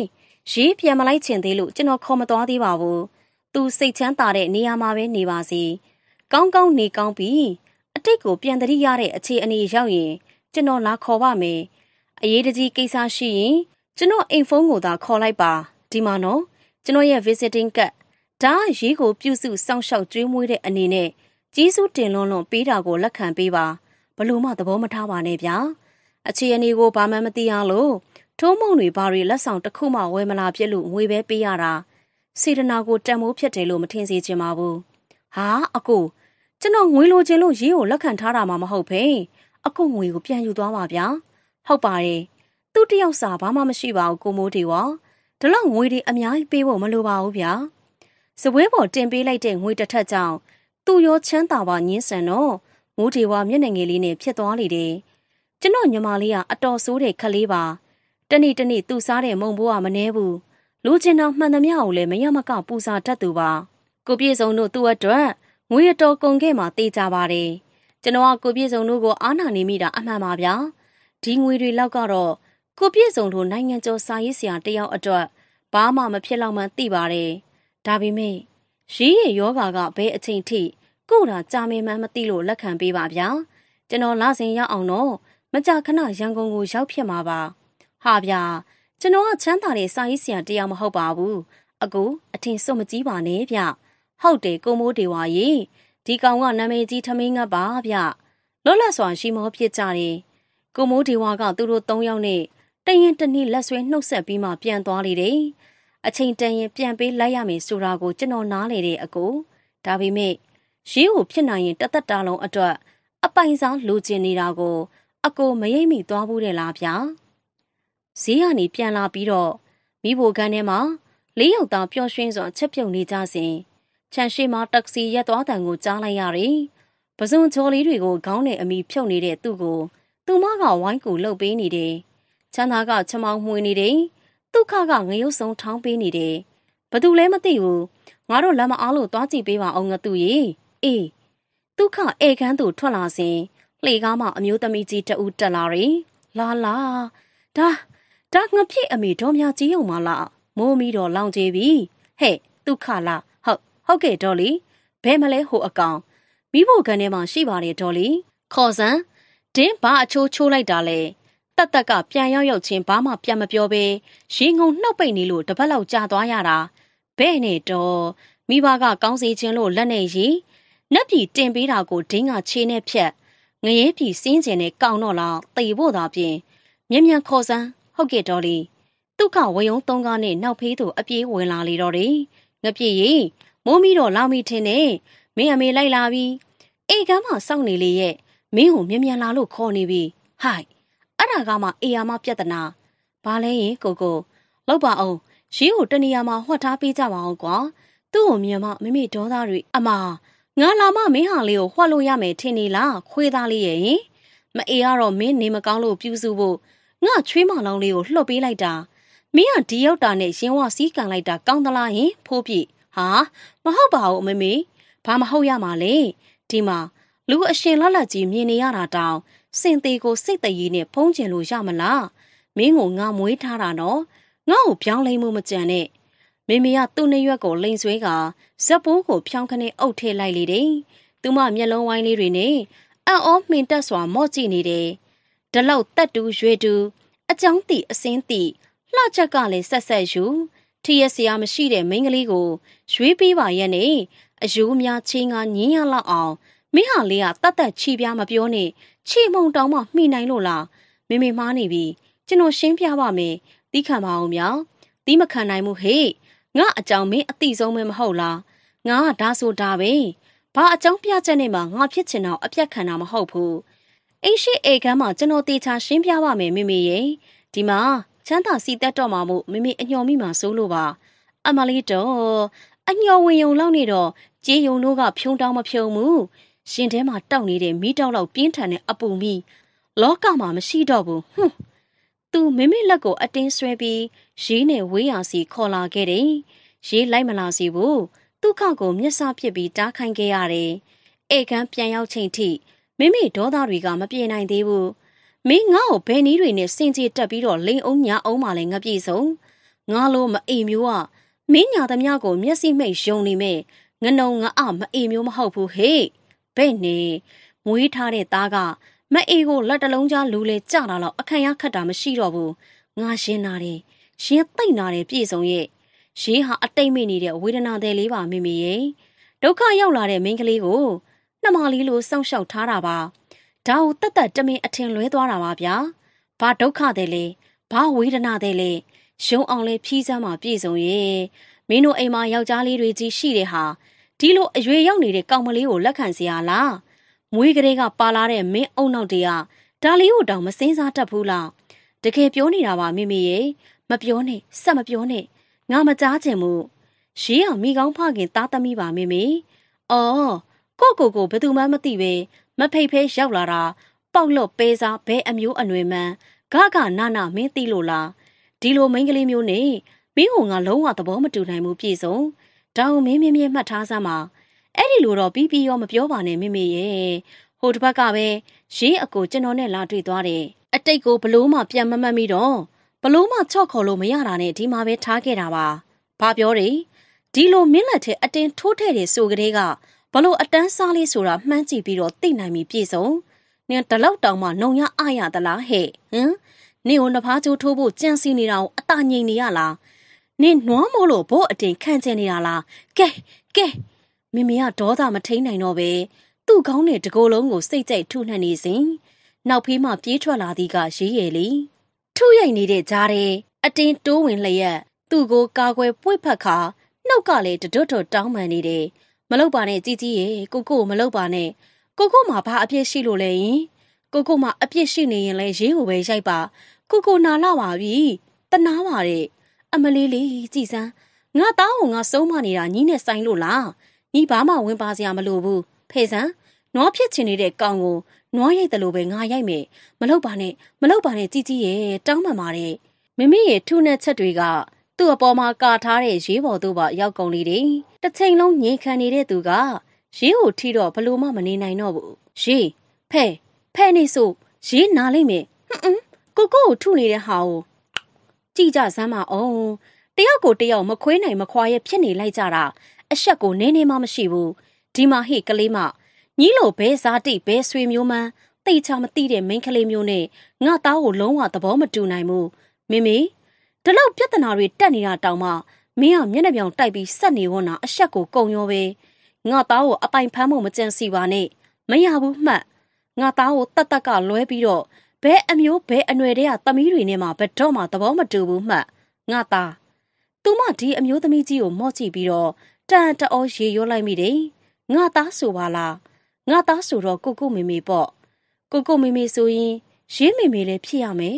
ရေးပြန်မလိုက်ချင်သေးလို့ကျွန်တော်ခေါ်မသွားသေးပါဘူး။သူစိတ်ချမ်းသာတဲ့နေရာမှာပဲနေပါစေ။ကောင်းကောင်းနေကောင်းပြီးအတိတ်ကိုပြန်သတိရတဲ့အခြေအနေရောက်ရင်ကျွန်တော်လာခေါ်ပါမယ်။အရေးတကြီးကိစ္စရှိရင်ကျွန်တော်အိမ်ဖုန်းကိုသာခေါ်လိုက်ပါ။ဒီမှာနော်ကျွန်တော်ရဲ့ visiting card ဒါရေးကိုပြုစုစောင့်ရှောက်ကြွေးမွေးတဲ့အနေနဲ့ကြီးစုတင်လွန်လွန်ပေးတာကိုလက်ခံပေးပါဘလို့မှသဘောမထားပါနဲ့ဗျာအခြေအနေကိုဘာမှမသိရလို့ထုံးမုံတွေဘာတွေလက်ဆောင်တစ်ခုမှဝယ်မလာပြစ်လို့ငွေပဲပေးရတာစေတနာကိုတန်ဖိုးဖြစ်တယ်လို့မထင်စေချင်ပါဘူးဟာအကိုကျွန်တော်ငွေလိုချင်လို့ရေးကိုလက်ခံထားတာမှမဟုတ်ဖေအကိုငွေကိုပြန်ယူသွားပါဗျာဟုတ်ပါတယ်သူတယောက်စာဘာမှမရှိပါဘူးကိုမိုးတွေဝဒါတော့ငွေတွေအများကြီးပေးဖို့မလိုပါဘူးဗျာစပွဲပေါ်တင်ပေးလိုက်တဲ့ငွေတစ်ထက်ကြောင့်သူရောချမ်းသာပါညင်းဆန်တော့မိုးတွေဝမျက်နှာငယ်လေးနဲ့ဖြစ်သွားလေတယ်ကျွန်တော်ညီမလေးကအတော်ဆိုးတဲ့ခလေးပါတနေ့တနေ့သူစားတဲ့မုံဘိုးကမနှဲဘူးလူချင်းတော်မှန်သမျှကိုလည်းမရမကပူစာတတ်သူပါကိုပြေစုံတို့သူ့အတွက်ငွေတော်ကုန်ခဲ့မှတေးကြပါတယ်ကျွန်တော်ကကိုပြေစုံတို့ကိုအားနာနေမိတာအမှန်ပါဗျာဒီငွေတွေလောက်ကတော့ကိုပြေစုံတို့နိုင်ငံကျော်စာရေးဆရာတယောက်အတွက်ဘာမှမဖြစ်တော့မှသိပါတယ်ဒါပေမဲ့ရီးရယောဂါကဘယ်အချိန်ထိကို့တာကြာမင်းမှမသိလို့လက်ခံပေးပါဗျာကျွန်တော်လာစင်ရောက်အောင်တော့မကြခဏရန်ကုန်ကိုရောက်ဖြစ်မှာပါဟာဗျာကျွန်တော်ကချမ်းသာတဲ့စာရေးဆရာတယောက်မဟုတ်ပါဘူးအကူအထင်စွတ်မကြီးပါနဲ့ဗျဟုတ်တယ်ကိုမိုးဒေဝါရေဒီကောင်ကနာမည်ကြီးထမင်းငတ်ပါဗျလွတ်လပ်စွာရှိမောဖြစ်ကြတယ်ကိုမိုးဒေဝါကသူတို့၃ယောက်နဲ့တရင်တနည်းလက်ဆွဲနှုတ်ဆက်ပြီးမှပြန်သွားလေတယ်အချိန်တန်ရင်ပြန်ပေးလိုက်ရမယ်ဆိုတာကိုကျွန်တော်နားလေတဲ့အကူဒါပေမဲ့ရေးကိုဖြစ်နိုင်ရင်တသက်တာလုံးအတွက်အပိုင်ဆောင်လိုချင်နေတာကို အကိုမရိပ်မိသွားဘူးတဲ့လားဗျာ။ဈေးကနေပြန်လာပြီးတော့မိဖို့ကန်းထဲမှာလေးယောက်သားပျော်ရွှင်စွာချက်ပြုံနေကြစဉ်ခြံရှိမှာတက္ကစီရက်သွားတန်ကိုကြားလိုက်ရတယ်။ပဇွန်ချော်လေးတွေကိုခေါင်းနဲ့အမိဖြုတ်နေတဲ့သူ့ကို သူမကဝိုင်းကူလှုပ်ပေးနေတယ်။ချမ်းသာကချမောင်မှွေနေတယ်။ဒုက္ခကငရုတ်ဆုံထောင်းပေးနေတယ်။ဘသူလဲမသိဘူး။ငါတို့လက်မအားလို့သွားကြည့်ပေးပါအောင်ငါသူရေ။အေးဒုက္ခဧကန်းသူထွက်လာစဉ်လှေကားမှအမျိုးသမီးကြီးတဦးတက်လာတယ်။လာလာဒါဒါငါဖြစ်အမေတော်များကြီးုံမလားမိုးမီတော့လောင်ကျေးပြီဟဲ့ဒုက္ခလားဟုတ်ဟုတ်ကဲ့တော်လီဘယ်မလဲဟိုအကောင်မိဖို့ကန်ထဲမှာရှိပါတယ်တော်လီခေါ်စမ်းဒင်းဘာအချိုးချိုးလိုက်တာလဲတက်တက်ကပြန်ရောက်ရောက်ချင်းဘာမှပြန်မပြောဘဲရေငုံနှုတ်ပိတ်နေလို့တပတ်လောက်ကြာသွားရတာဘဲ့နဲ့တော့မိဘကကောင်းစေခြင်းလို့လက်နဲ့ရီနက်ပြီတင်ပေးတာကိုဒင်းကခြေနဲ့ဖြတ်ငရဲပြီစင်းကျင်နဲ့ကောင်းတော့လောက်တေဖို့သာပြင်မြ мян ခေါ်စမ်းဟုတ်ကဲ့တော်လေးဒုက္ခဝယုံသုံးကားနဲ့နောက်ဖေးသူအပြေးဝင်လာလေတော့တယ်ငပြည့်ရီမိုးမီတော့လောက်မိထင်းနဲ့မင်းအမေလိုက်လာပြီအိမ်ကမ်းမှာစောင့်နေလေရဲ့မင်းကိုမြ мян လာလို့ခေါ်နေပြီဟိုက်အဲ့ဒါကမှအေယာမပြဿနာဘာလဲရင်ကိုကို လောက်ပါအောင်ရီးကိုတနေရာမှာဟွက်ထားပေးကြပါအောင်ကွာသူ့ကိုမြင်မှမိမိဒေါသတွေအမာငါလာမှမင်းဟာလေးကိုဟွက်လို့ရမယ်ထင်နေလားခွေးသားလေးရဲ့ဟင်မအေးရတော့မင်းနေမကောင်းလို့ပြူးစုဖို့ငါချွေးမလောင်လေးကိုလှုပ်ပေးလိုက်တာမင်းကဒီရောက်တာနဲ့ရင်ဝစီးကန်လိုက်တာကောင်းသလားဟင်ဖိုးပြည့်ဟာမဟုတ်ပါဘူးအမေမေဘာမဟုတ်ရမှာလဲဒီမှာလူအရှင်လက်လက်ကြီးမြင်နေရတာတောင်စင်သေးကိုစိတ်တရည်နဲ့ဖုံးကျင်လို့ရမလားမင်းကိုငါမွေးထားတာနော်ငါ့ကိုပြောင်းလဲမှုမကြံနဲ့မေမေကသူ့နှရွက်ကိုလိန်ဆွဲကဇက်ပိုးကိုဖြောင်းခနဲ့အုပ်ထည့်လိုက်လေတယ်သူမမျက်လုံးဝိုင်းလေးတွေနဲ့အံ့ဩမှင်တက်စွာမော့ကြည့်နေတယ်ဒလောက်တက်တူရွေတူ အကြောင်းတီအစင်းတီလှချက်ကလည်းဆက်ဆက်ယူထရစရာမရှိတဲ့မိန်းကလေးကို ရွေးပေးပါရဲ့နဲ့အယိုးများချင်းကညင်းရလောက်အောင်မင်းဟာလေးကတတ်တတ်ချီပြားမပြောနဲ့ချီမုံတောင်းမှမှီနိုင်လို့လားမေမေမားနေပြီကျွန်တော်ရှင်းပြပါမယ်တီးခံပါအောင်မြောင်တီးမခံနိုင်ဘူးဟေ့ငါအကြောင်းမင်းအတိဆုံးမမဟုတ်လားငါကဒါဆိုဒါပဲဘာအကြောင်းပြချက်နဲ့မှငါဖြစ်ချင်တော့အပြက်ခံတာမဟုတ်ဘူးအိတ်ရှိအိမ်ကမ်းမှာကျွန်တော်တေချာရှင်းပြပါမယ်မိမိရေဒီမှာချမ်းသာစီတက်တော့မှာမို့မိမိအညော်မိမှာစိုးလို့ပါ အမလေးတော်အညော်ဝင်ယုံလောက်နေတော့ကြေးယုံတို့ကဖြုံတောင်းမဖြုံဘူးရှင်ထဲမှာတောက်နေတဲ့မိတောက်လောက်ပြင်းထန်တဲ့အပူမိလောကမှာမရှိတော့ဘူးဟွန်းသူမိမိလက်ကိုအတင်းဆွဲပြီးရေးနဲ့ဝေးရစီခေါ်လာခဲ့တယ်ရေးလိုက်မလာစီဘူးသူ့ခောက်ကိုမျက်စာပြစ်ပြီးတားခိုင်းခဲ့ရတယ်ဧကန်းပြန်ရောက်ချိန်ထိမိမိဒေါသတွေကမပြေနိုင်သေးဘူးမင်းငါ့ကိုဘယ်နည်းတွေနဲ့စင်ကြေတက်ပြီးတော့လိန်အောင်ညာအောင်မှလည်းငပြေဆုံးငါလိုမအိမ်မျိုးကမင်းညာသမျှကို မျက်စိမိတ်ယုံနေမဲ့ငနုံငါအမအိမ်မျိုးမဟုတ်ဘူးဟေ့ဘဲ့နေမွေးထားတဲ့သားကမအေးကိုလက်တလုံးကြားလူလေကြတာတော့အခံရခတ်တာမရှိတော့ဘူးငါရှင်းနာတယ်ရှင်းသိမ့်နာတယ်ပြေဆုံးရဲ့ရေးဟာအတိတ်မိနေတဲ့ဝေဒနာတွေလေးပါမိမိရဲ့ဒုက္ခရောက်လာတဲ့မိန်းကလေးကိုနှမလေးလိုစောင့်ရှောက်ထားတာပါဒါကိုတတ်တတ်တမင်အထင်လွဲသွားတာပါဗျာဘာဒုက္ခတယ်လဲဘာဝေဒနာတယ်လဲရုံအောင်လဲဖြီးစမ်းမှပြည့်စုံရဲ့မင်းတို့အိမ်မှာယောက်ျားလေးတွေကြီးရှိတဲ့ဟာဒီလိုအရွယ်ရောက်နေတဲ့ကောင်မလေးကိုလက်ခံစရာလားမွေးကလေးကပါလာတဲ့မင်းအုံနောက်တည်းကဒါလေးကိုတောင်မစင်းစားတတ်ဘူးလားတကယ်ပြောနေတာပါမိမိရေမပြောနဲ့ဆက်မပြောနဲ့ငါမကြားချင်ဘူးရေးအောင်မိကောင်းဖခင်သားသမီးပါမိမိအော်ကိုကိုကိုဘယ်သူမှမသိပဲမဖိတ်ဖဲရောက်လာတာပေါက်လွတ်ပဲစားဘဲအမျိုးအနွယ်မှန်ဂဂနာနာမင်းသိလို့လားဒီလိုမိန်းကလေးမျိုးနဲ့မင်းဟိုငါလုံးဝသဘောမတူနိုင်ဘူးပြေဆုံးတောင်းမင်းမင်းမြတ်မှတ်ထားစမ်းပါအဲ့ဒီလိုတော့ပြီးပြီးရောမပြောပါနဲ့မိမိရဲ့ဟိုတစ်ဘက်ကပဲရေးအကိုကျွန်တော်နဲ့လာတွေ့သွားတယ်အတိတ်ကိုဘလို့မှပြန်မမှတ်မိတော့ဘလို့မှချော့ခေါ်လို့မရတာနဲ့ဒီမှာပဲထားခဲ့တာပါဘာပြောတယ်ဒီလိုမင်းလက်ထဲအတင်းထိုးထည့်တယ်ဆိုကလေးကဘလို့အတန်းစားလေးဆိုတာမှန်းကြည့်ပြီးတော့သိနိုင်ပြီပြေဆုံးနင်တလောက်တောင်မှနှုံရအရသလားဟဲ့ဟင်နင်ကိုနဖားချိုးထိုးဖို့ကြံစီနေတာကိုအတာငိန်နေရလားနင်နွားမို့လို့ဘို့အတင်ခံကျင်နေတာလားကဲကဲမမေကဒေါသမထိန်နိုင်တော့ပဲသူ့ခေါင်းနဲ့တကိုယ်လုံးကိုစိတ်ကြိုက်ထုနှံ့နေစဉ်နောက်ဖေးမှပြေးထွက်လာသည်ကရေးရယ်လီထုရိုက်နေတဲ့ကြားတဲ့အတင်းတိုးဝင်လျက်သူ့ကိုကာကွယ်ပွေ့ဖက်ခါနှုတ်ကလည်းတွတ်တွတ်တောင်းပန်နေတယ်မလောက်ပါနဲ့ကြီးကြီးရဲ့ကိုကိုကိုမလောက်ပါနဲ့ကိုကိုမှာဘာအပြစ်ရှိလို့လဲရင်ကိုကိုမှာအပြစ်ရှိနေရင်လဲရင်းကိုပဲရိုက်ပါကိုကိုနာလာပါပြီတနာပါတဲ့အမလေးလေးကြည်စမ်းငါတောင်းကိုငါဆုံးမနေတာညီးနဲ့ဆိုင်လို့လားညီးဘာမှဝင်ပါစရာမလိုဘူးဖေစံနွားဖြစ်ချင်နေတဲ့ကောင်ကိုနွားရိုက်တယ်လို့ပဲငါရိုက်မယ်မလောက်ပါနဲ့မလောက်ပါနဲ့ជីជីရဲ့တောင်းပန်ပါတယ်မိမိရဲ့ထူနဲ့ချက်တွေကသူ့အပေါ်မှာကာထားတဲ့ရေးပေါ်တို့ပါရောက်ကုန်လေတယ်။တစ်ချိန်လုံးငြိမ်ခံနေတဲ့သူကရေးကိုထိတော့ဘလို့မှမနေနိုင်တော့ဘူး။ရေးဖဲဖဲနေဆိုရေးနာလိုက်မယ်။ဟွန်းဟွန်းကိုကိုကိုထုနေတဲ့ဟာကိုကြည့်ကြစမ်းပါအောင်။တယောက်ကိုတယောက်မခွေးနိုင်မခွာရဲဖြစ်နေလိုက်ကြတာအဆက်ကိုနင်းနေမှမရှိဘူး။ဒီမှာဟိကလေးမညီလိုဘဲစားတိဘဲဆွေမျိုးမှန်းတိတ်ချမသိတဲ့မိန်းကလေးမျိုးနဲ့ငါသားကိုလုံးဝသဘောမတူနိုင်ဘူး။မေမေဒီလောက်ပြဿနာတွေတက်နေတာတောင်မှမင်းကမျက်နှာပြောင်တိုက်ပြီးဆက်နေဝန်းတာအဆက်ကိုကုံရောပဲငါသားကိုအပိုင်ဖမ်းဖို့မကြံစီပါနဲ့မရဘူးမှတ်ငါသားကိုတတ်တက်ကလွဲပြီးတော့ဘဲအမျိုးဘဲအနွယ်တွေကသမီးတွေနဲ့မှဘတော့မှသဘောမတူဘူးမှတ်ငါသားသူမဒီအမျိုးသမီးကြီးကို မော့ကြည့်ပြီးတော့တန်တအောရေရွလိုက်မိတယ်ငါသားဆိုပါလားငါသားဆိုတော့ကိုကိုမေမေပေါ့ကိုကိုမေမေဆိုရင်ရေးမေမေလည်းဖြစ်ရမယ်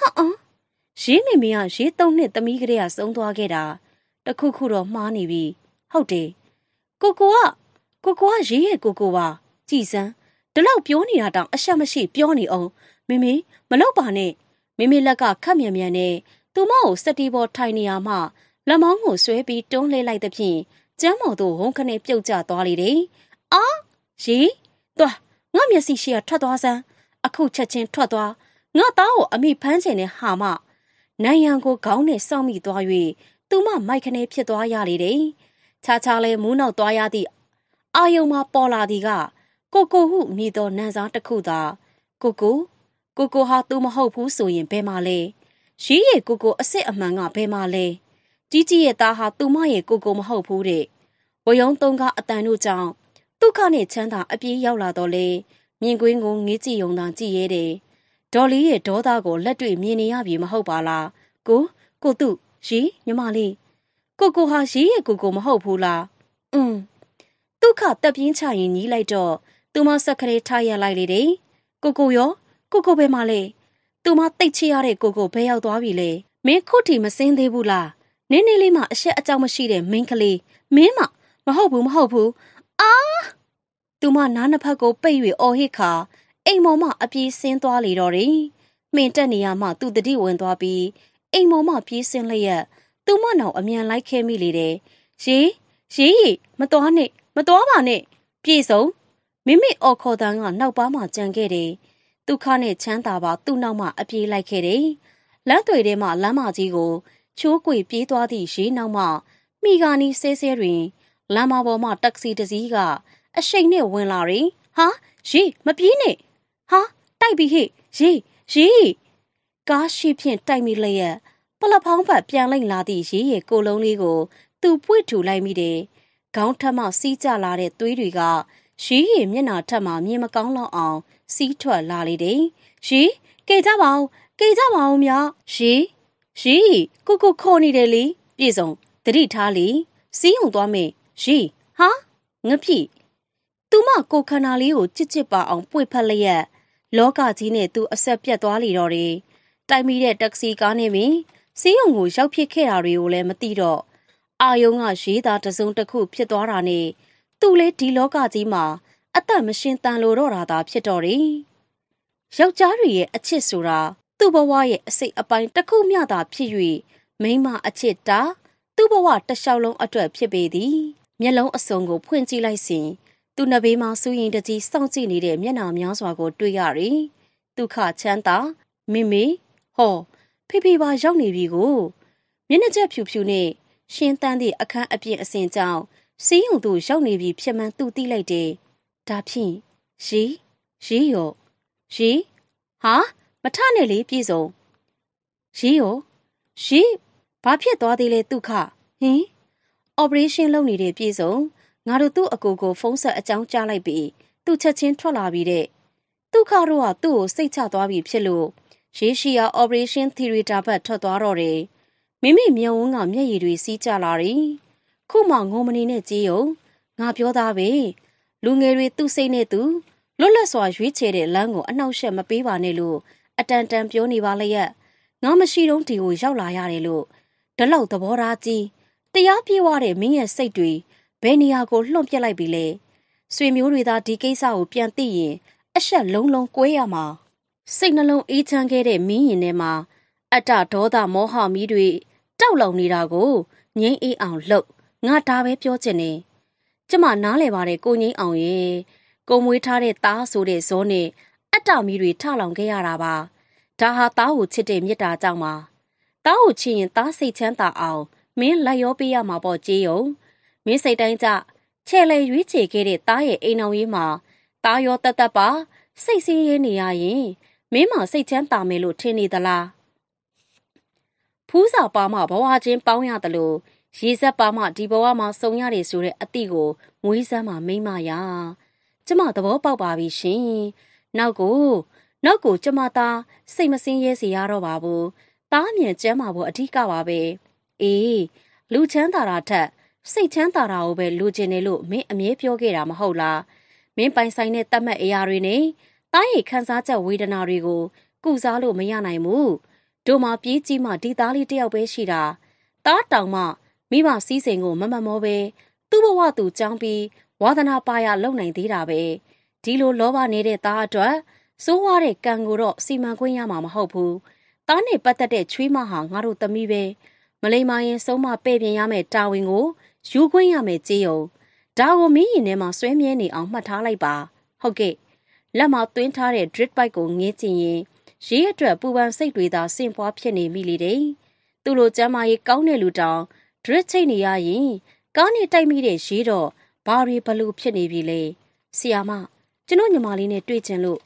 ဟာအော်ရေးနေမင်းကရေးသုံးနှစ်သမီးကလေးကဆုံးသွားခဲ့တာတခုခုတော့မှားနေပြီဟုတ်တယ်ကိုကိုကကိုကိုကရေးရဲ့ကိုကိုပါကြည်စမ်းဒီလောက်ပြောနေတာတောင်အဆက်မရှိပြောနေအောင်မမေမလောက်ပါနဲ့မမေလက်ကခက်မြန်မြန်နဲ့သူမကိုစတီပေါ်ထိုင်နေရမှလက်မောင်းကိုဆွဲပြီးတွန်းလှဲလိုက်သဖြင့်ကျမ်းမော်တို့ဟုံးခနဲ့ပြုတ်ကျသွားလေတယ်အာရေသွားငါမျက်စိရှိရထွက်သွားစမ်းအခုချက်ချင်းထွက်သွားငါသားကိုအမိဖမ်းချင်တဲ့ဟာမနိုင်ရန်ကိုခေါင်းနဲ့စောင့်မိသွား၍သူမမိုက်ခနဲဖြစ်သွားရလေတယ်။ခြားခြားလဲမူးနောက်သွားရသည့်အာယုံမှာပေါ်လာသည်ကကိုကိုဟုမိသောနန်းစားတစ်ခုသာကိုကိုကိုကိုဟာသူမဟုတ်ဘူးဆိုရင်ဘယ်မှာလဲရီးရဲ့ကိုကိုအစ်စ်အမှန်ကဘယ်မှာလဲជីជីရဲ့သားဟာသူမရဲ့ကိုကိုမဟုတ်ဘူးတဲ့ဝယုံသုံးကားအတန်တို့ကြောင့်ဒုက္ခနဲ့ချမ်းသာအပြေးရောက်လာတော့လေမြင်ကွင်းကိုငေးကြည့်ုံသာကြည့်ရဲတယ်ဒေါ်လေးရဲ့ဒေါသကိုလက်တွေ့မြင်နေရပြီမဟုတ်ပါလားကိုကိုသူရီညီမလေးကိုကိုဟာရီရဲ့ကိုကိုမဟုတ်ဘူးလားอืมဒုက္ခတက်ပြင်းချရင်ညီးလိုက်တော့သူမဆက်ကလေးထားရလိုက်လေတဲ့ကိုကိုရောကိုကိုပဲမလဲသူမတိတ်ချရတဲ့ကိုကိုဘယ်ရောက်သွားပြီလဲမင်းခုထိမစင်းသေးဘူးလားနင်းနေလေးမှအရှက်အကြောက်မရှိတဲ့မင်းကလေးမင်းမမဟုတ်ဘူးမဟုတ်ဘူးအာသူမနားနှစ်ဖက်ကိုပိတ်၍အော်ဟစ်ခါအိမ်မောင်မအပြေးဆင်းသွားလေတော့တယ်မှင်တက်နေရမှ သူတတိဝင်သွားပြီးအိမ်မောင်မပြေးဆင်းလျက်သူမနောက်အမြန်လိုက်ခဲမိလေတယ်ရေရေးရီမတော်နဲ့မတော်ပါနဲ့ပြေဆုံးမိမိအော်ခေါ်တန်းကနောက်ပါမှကြံခဲ့တယ်ဒုက္ခနဲ့ချမ်းသာပါသူ့နောက်မှအပြေးလိုက်ခဲ့တယ်လမ်းတွေထဲမှလမ်းမကြီးကိုချိုးကွေပြေးသွားသည့်ရေနောက်မှမိဂါနီဆဲဆဲတွင်လမ်းမပေါ်မှတက္ကစီတစ်စီးကအရှိန်နဲ့ဝင်လာရင်ဟာရေမပြေးနဲ့ဟာတိုက်ပြီဟေ့ရေရေကားရှိဖြင့်တိုက်မိလျက်ပလဖောင်းဘက်ပြန်လိုက်လာသည့်ရေရဲ့ကိုလုံးလေးကို သူပွေ့ထူလိုက်မိတယ်။ခေါင်းထက်မှစီးကျလာတဲ့သွေးတွေကရေရဲ့မျက်နှာထက်မှမြင်မကောင်းလောက်အောင်စီးထွက်လာလေတယ်။ရေကြကြပါဦးကြကြပါဦးမြရေရေကိုကိုခေါ်နေတယ်လေပြေစုံတတိထားလေစီးုံသွားမယ်ရေဟာငပြိသူမကိုခန္ဓာလေးကိုကြစ်ကြစ်ပါအောင်ပွေ့ဖက်လျက်လောကကြီးနဲ့သူအဆက်ပြတ်သွားလေတော့တယ်။တိုက်မိတဲ့တက္ကစီကားနဲ့ပင်စီးရုံကိုရောက်ဖြစ်ခဲ့တာတွေကိုလည်းမသိတော့အာယုံကရေးသားတစုံတစ်ခုဖြစ်သွားတာနဲ့သူလည်းဒီလောကကြီးမှာ အသက်မရှင်တန်လို့တော့တာသာဖြစ်တော့တယ်။ယောက်ျားတွေရဲ့အချစ်ဆိုတာသူ့ဘဝရဲ့အစိတ်အပိုင်းတစ်ခုမျှသာဖြစ်၍မိမအချစ်တာသူ့ဘဝတစ်လျှောက်လုံးအတွက်ဖြစ်ပေသည်မျက်လုံးအစုံကိုဖွင့်ကြည့်လိုက်စဉ်သူ့နှဘေးမှာစူးရင်တကြီးစောင့်ကြည့်နေတဲ့မျက်နှာများစွာကိုတွေ့ရတယ်။ဒုက္ခချမ်းသာမိမိဟောဖိဖိပါရောက်နေပြီကိုမျက်နှာချက်ဖြူဖြူနဲ့ရှင်းတန်းသည့်အခန်းအပြင်အစင်ကြောင့်စီးရုံသို့ရောက်နေပြီဖြစ်မှန်းသူသိလိုက်တယ်။ဒါဖြင့်ရီရီရောရီဟာမထနဲ့လေပြည်စုံရီရောရီဘာဖြစ်သွားသေးလဲဒုက္ခဟင် operation လုပ်နေတဲ့ပြည်စုံငါတို့သူ့အကိုကိုဖုန်းဆက်အကြောင်းကြားလိုက်ပြီးသူ့ချက်ချင်းထွက်လာပြီးတဲ့ဒုက္ခတော့ကသူ့ကိုစိတ်ချသွားပြီဖြစ်လို့ရေရှိယာ operation theater ဘက်ထွက်သွားတော့တယ်မိမိမျက်ဝန်းကမျက်ရည်တွေစီးကျလာတယ်ခုမှငုံမနေနဲ့ကြေးယုံငါပြောသားပဲလူငယ်တွေသူ့စိတ်နဲ့သူလွတ်လပ်စွာရွေးချယ်တဲ့လမ်းကိုအနှောက်အယှက်မပေးပါနဲ့လို့အတန်တန်ပြောနေပါလျက်ငါမရှိတော့ဒီကိုရောက်လာရတယ်လို့ဒီလောက်သဘောထားကြီးတရားပြေဝတဲ့မင်းရဲ့စိတ်တွေဘယ်နေရာကိုလွှန့်ပြစ်လိုက်ပြီလဲဆွေမျိုးတွေသာဒီကိစ္စကိုပြန်သိရင်အဆက်လုံးလုံးကွဲရမှာစိတ်နှလုံးအေးချမ်းခဲ့တဲ့မင်းရင်ထဲမှာအတ္တဒေါသမောဟမီးတွေတောက်လောင်နေတာကိုငိမ့်အေးအောင်လှုပ်ငါဒါပဲပြောချင်နေကျမနားလဲပါတယ်ကိုငိမ့်အောင်ရေကိုမွေးထားတဲ့သားဆိုတဲ့ဇောနဲ့အတ္တမီးတွေထလောင်ခဲ့ရတာပါဒါဟာသားကိုချစ်တဲ့မေတ္တာကြောင့်ပါသားကိုချစ်ရင်သားစိတ်ချမ်းသာအောင်မင်းလိုက်ရောပေးရမှာပေါ့ကြေးယုံမင်းစိတ်တိုင်းကြချဲ့လေရွေးချယ်ခဲ့တဲ့သားရဲ့အိမ်အောင်ရေးမှာသားရောတတ်တတ်ပါစိတ်ဆင်းရဲနေရရင်မင်းမစိတ်ချမ်းသာမယ်လို့ထင်နေသလားဖူးစာပါမဘဝချင်းပေါင်းရတယ်လို့ရေဆက်ပါမဒီဘဝမှာစုံရတယ်ဆိုတဲ့အသည့်ကိုငွေးစမ်းမှာမိမ့်မရကျမသဘောပေါက်ပါပြီရှင်နောက်ကိုနောက်ကိုကျမသားစိတ်မစင်းရဲစေရတော့ပါဘူးသားမြန်ကျမ်းမာဖို့အဓိကပါပဲအေးလူချမ်းသာတာထက်စိတ်ချမ်းသာတာကိုပဲလိုချင်တယ်လို့မင်းအမြဲပြောခဲ့တာမဟုတ်လားမင်းပိုင်ဆိုင်တဲ့တတ်မှတ်အရာတွေနဲ့တားရိပ်ခံစားချက်ဝေဒနာတွေကိုကုစားလို့မရနိုင်ဘူးတို့မှပြေးကြည့်မှဒီသားလေးတယောက်ပဲရှိတာတားတောင်မှမိမစည်းစိမ်ကိုမမမောပဲသူ့ဘဝသူကြောင်းပြီးဝါသနာပါရလုံနိုင်သေးတာပဲဒီလိုလောဘနေတဲ့သားအတွက်စိုးွားတဲ့ကံကိုတော့စီမံခွင့်ရမှာမဟုတ်ဘူးတားနဲ့ပတ်သက်တဲ့ချွေးမဟာငါတို့သမီးပဲမလိမ္မာရင်ဆုံးမပဲ့ပြင်ရမယ့်တာဝန်ကိုယူခွင့်ရမယ့်ကြေးရုံဒါကိုမင်းရင်ထဲမှာဆွဲမြဲနေအောင်မှတ်ထားလိုက်ပါဟုတ်ကဲ့လက်မှာသွင်းထားတဲ့ drip bike ကိုငင်းချင်ရင်ရေးအတွက်ပူပန်စိတ်တွေသာစင်ပွားဖြစ်နေမိလေတယ်သူ့လိုကျမ်းမာရေးကောင်းတဲ့လူတောင် drip ချိတ်နေရရင်ကောင်းနေတိုက်မိတဲ့ရေးတော့ဘာတွေဘလို့ဖြစ်နေပြီလဲဆီယာမကျွန်တော်ညီမလေးနဲ့တွေ့ချင်လို့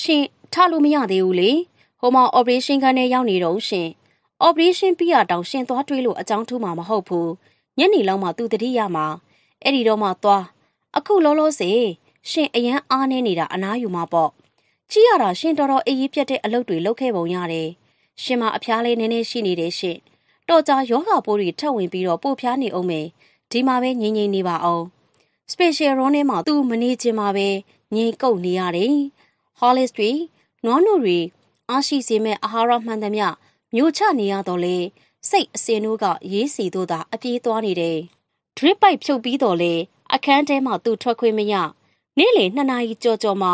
ရှင်ထလို့မရသေးဘူးလေဟိုမှာ operation ခန်းထဲရောက်နေတော့ရှင် operation ပြီးတာတောင်ရှင်သွားတွေးလို့အကြောင်းထူးမှာမဟုတ်ဘူးညနေလောက်မှသူတတိယမှာအဲ့ဒီတော့မှသွားအခုလောလောဆယ်ရှင်အရန်အားနေနေတာအနားယူမှာပေါ့ကြည့်ရတာရှင်တော်တော်အေးကြီးပြက်တဲ့အလုပ်တွေလုပ်ခဲ့ပုံရတယ်ရှင်မအဖျားလေးနည်းနည်းရှိနေတယ်ရှင်တော်ကြာယောဂပိုးတွေထပ်ဝင်ပြီးတော့ပို့ဖျားနေအောင်မယ်ဒီမှာပဲငြိမ်ငြိမ်နေပါအောင် special room ထဲမှာသူမနေချင်ပါပဲငြိမ်ကုတ်နေရတယ် hollis တွေနွားနို့တွေအားရှိစေမဲ့အာဟာရမှန်သမျှမြို့ချနေရတော့လေစိတ်အစင်တို့ကရေးစီတို့သာအပြေးသွားနေတယ်။ drip pipe ဖြုတ်ပြီးတော့လေအခန်းထဲမှာသူ့ထွက်ခွင့်မရနေ့လေနှစ်နာရီကြော်ကြော်မှာ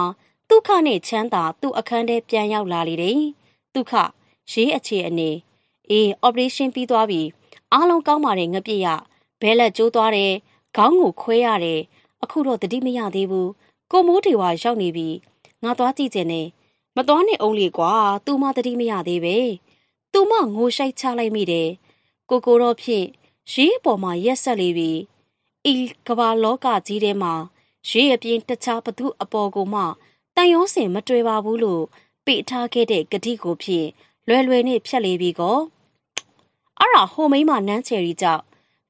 ဒုက္ခနဲ့ချမ်းသာသူ့အခန်းထဲပြန်ရောက်လာလေတယ်။ဒုက္ခရေးအခြေအနေအေး operation ပြီးသွားပြီအားလုံးကောင်းပါတယ်ငပြရဘဲလက်ကျိုးသွားတယ်ခေါင်းကိုခွဲရတယ်အခုတော့တတိမရသေးဘူးကိုမိုးတွေဝါရောက်နေပြီငါသွားကြည့်ကျင်နေမသွားနဲ့အုံးလေကွာ तू မှတတိမရသေးပဲသူမငိုရှိုက်ချလိုက်မိတယ်ကိုကိုတော့ဖြင့်ရေးပေါ်မှာရက်ဆက်လေးပြီးဤကဘာလောကကြီးထဲမှာရေးအပြင်တခြားဘသူအပေါ်ကိုမှတန်ရုံးစင်မတွေ့ပါဘူးလို့ပိထားခဲ့တဲ့ဂတိကိုဖြင့်လွယ်လွယ်နဲ့ဖြတ်လေးပြီးကောအဲ့ဒါဟိုမိမနန်းချယ်ရီကြောင့်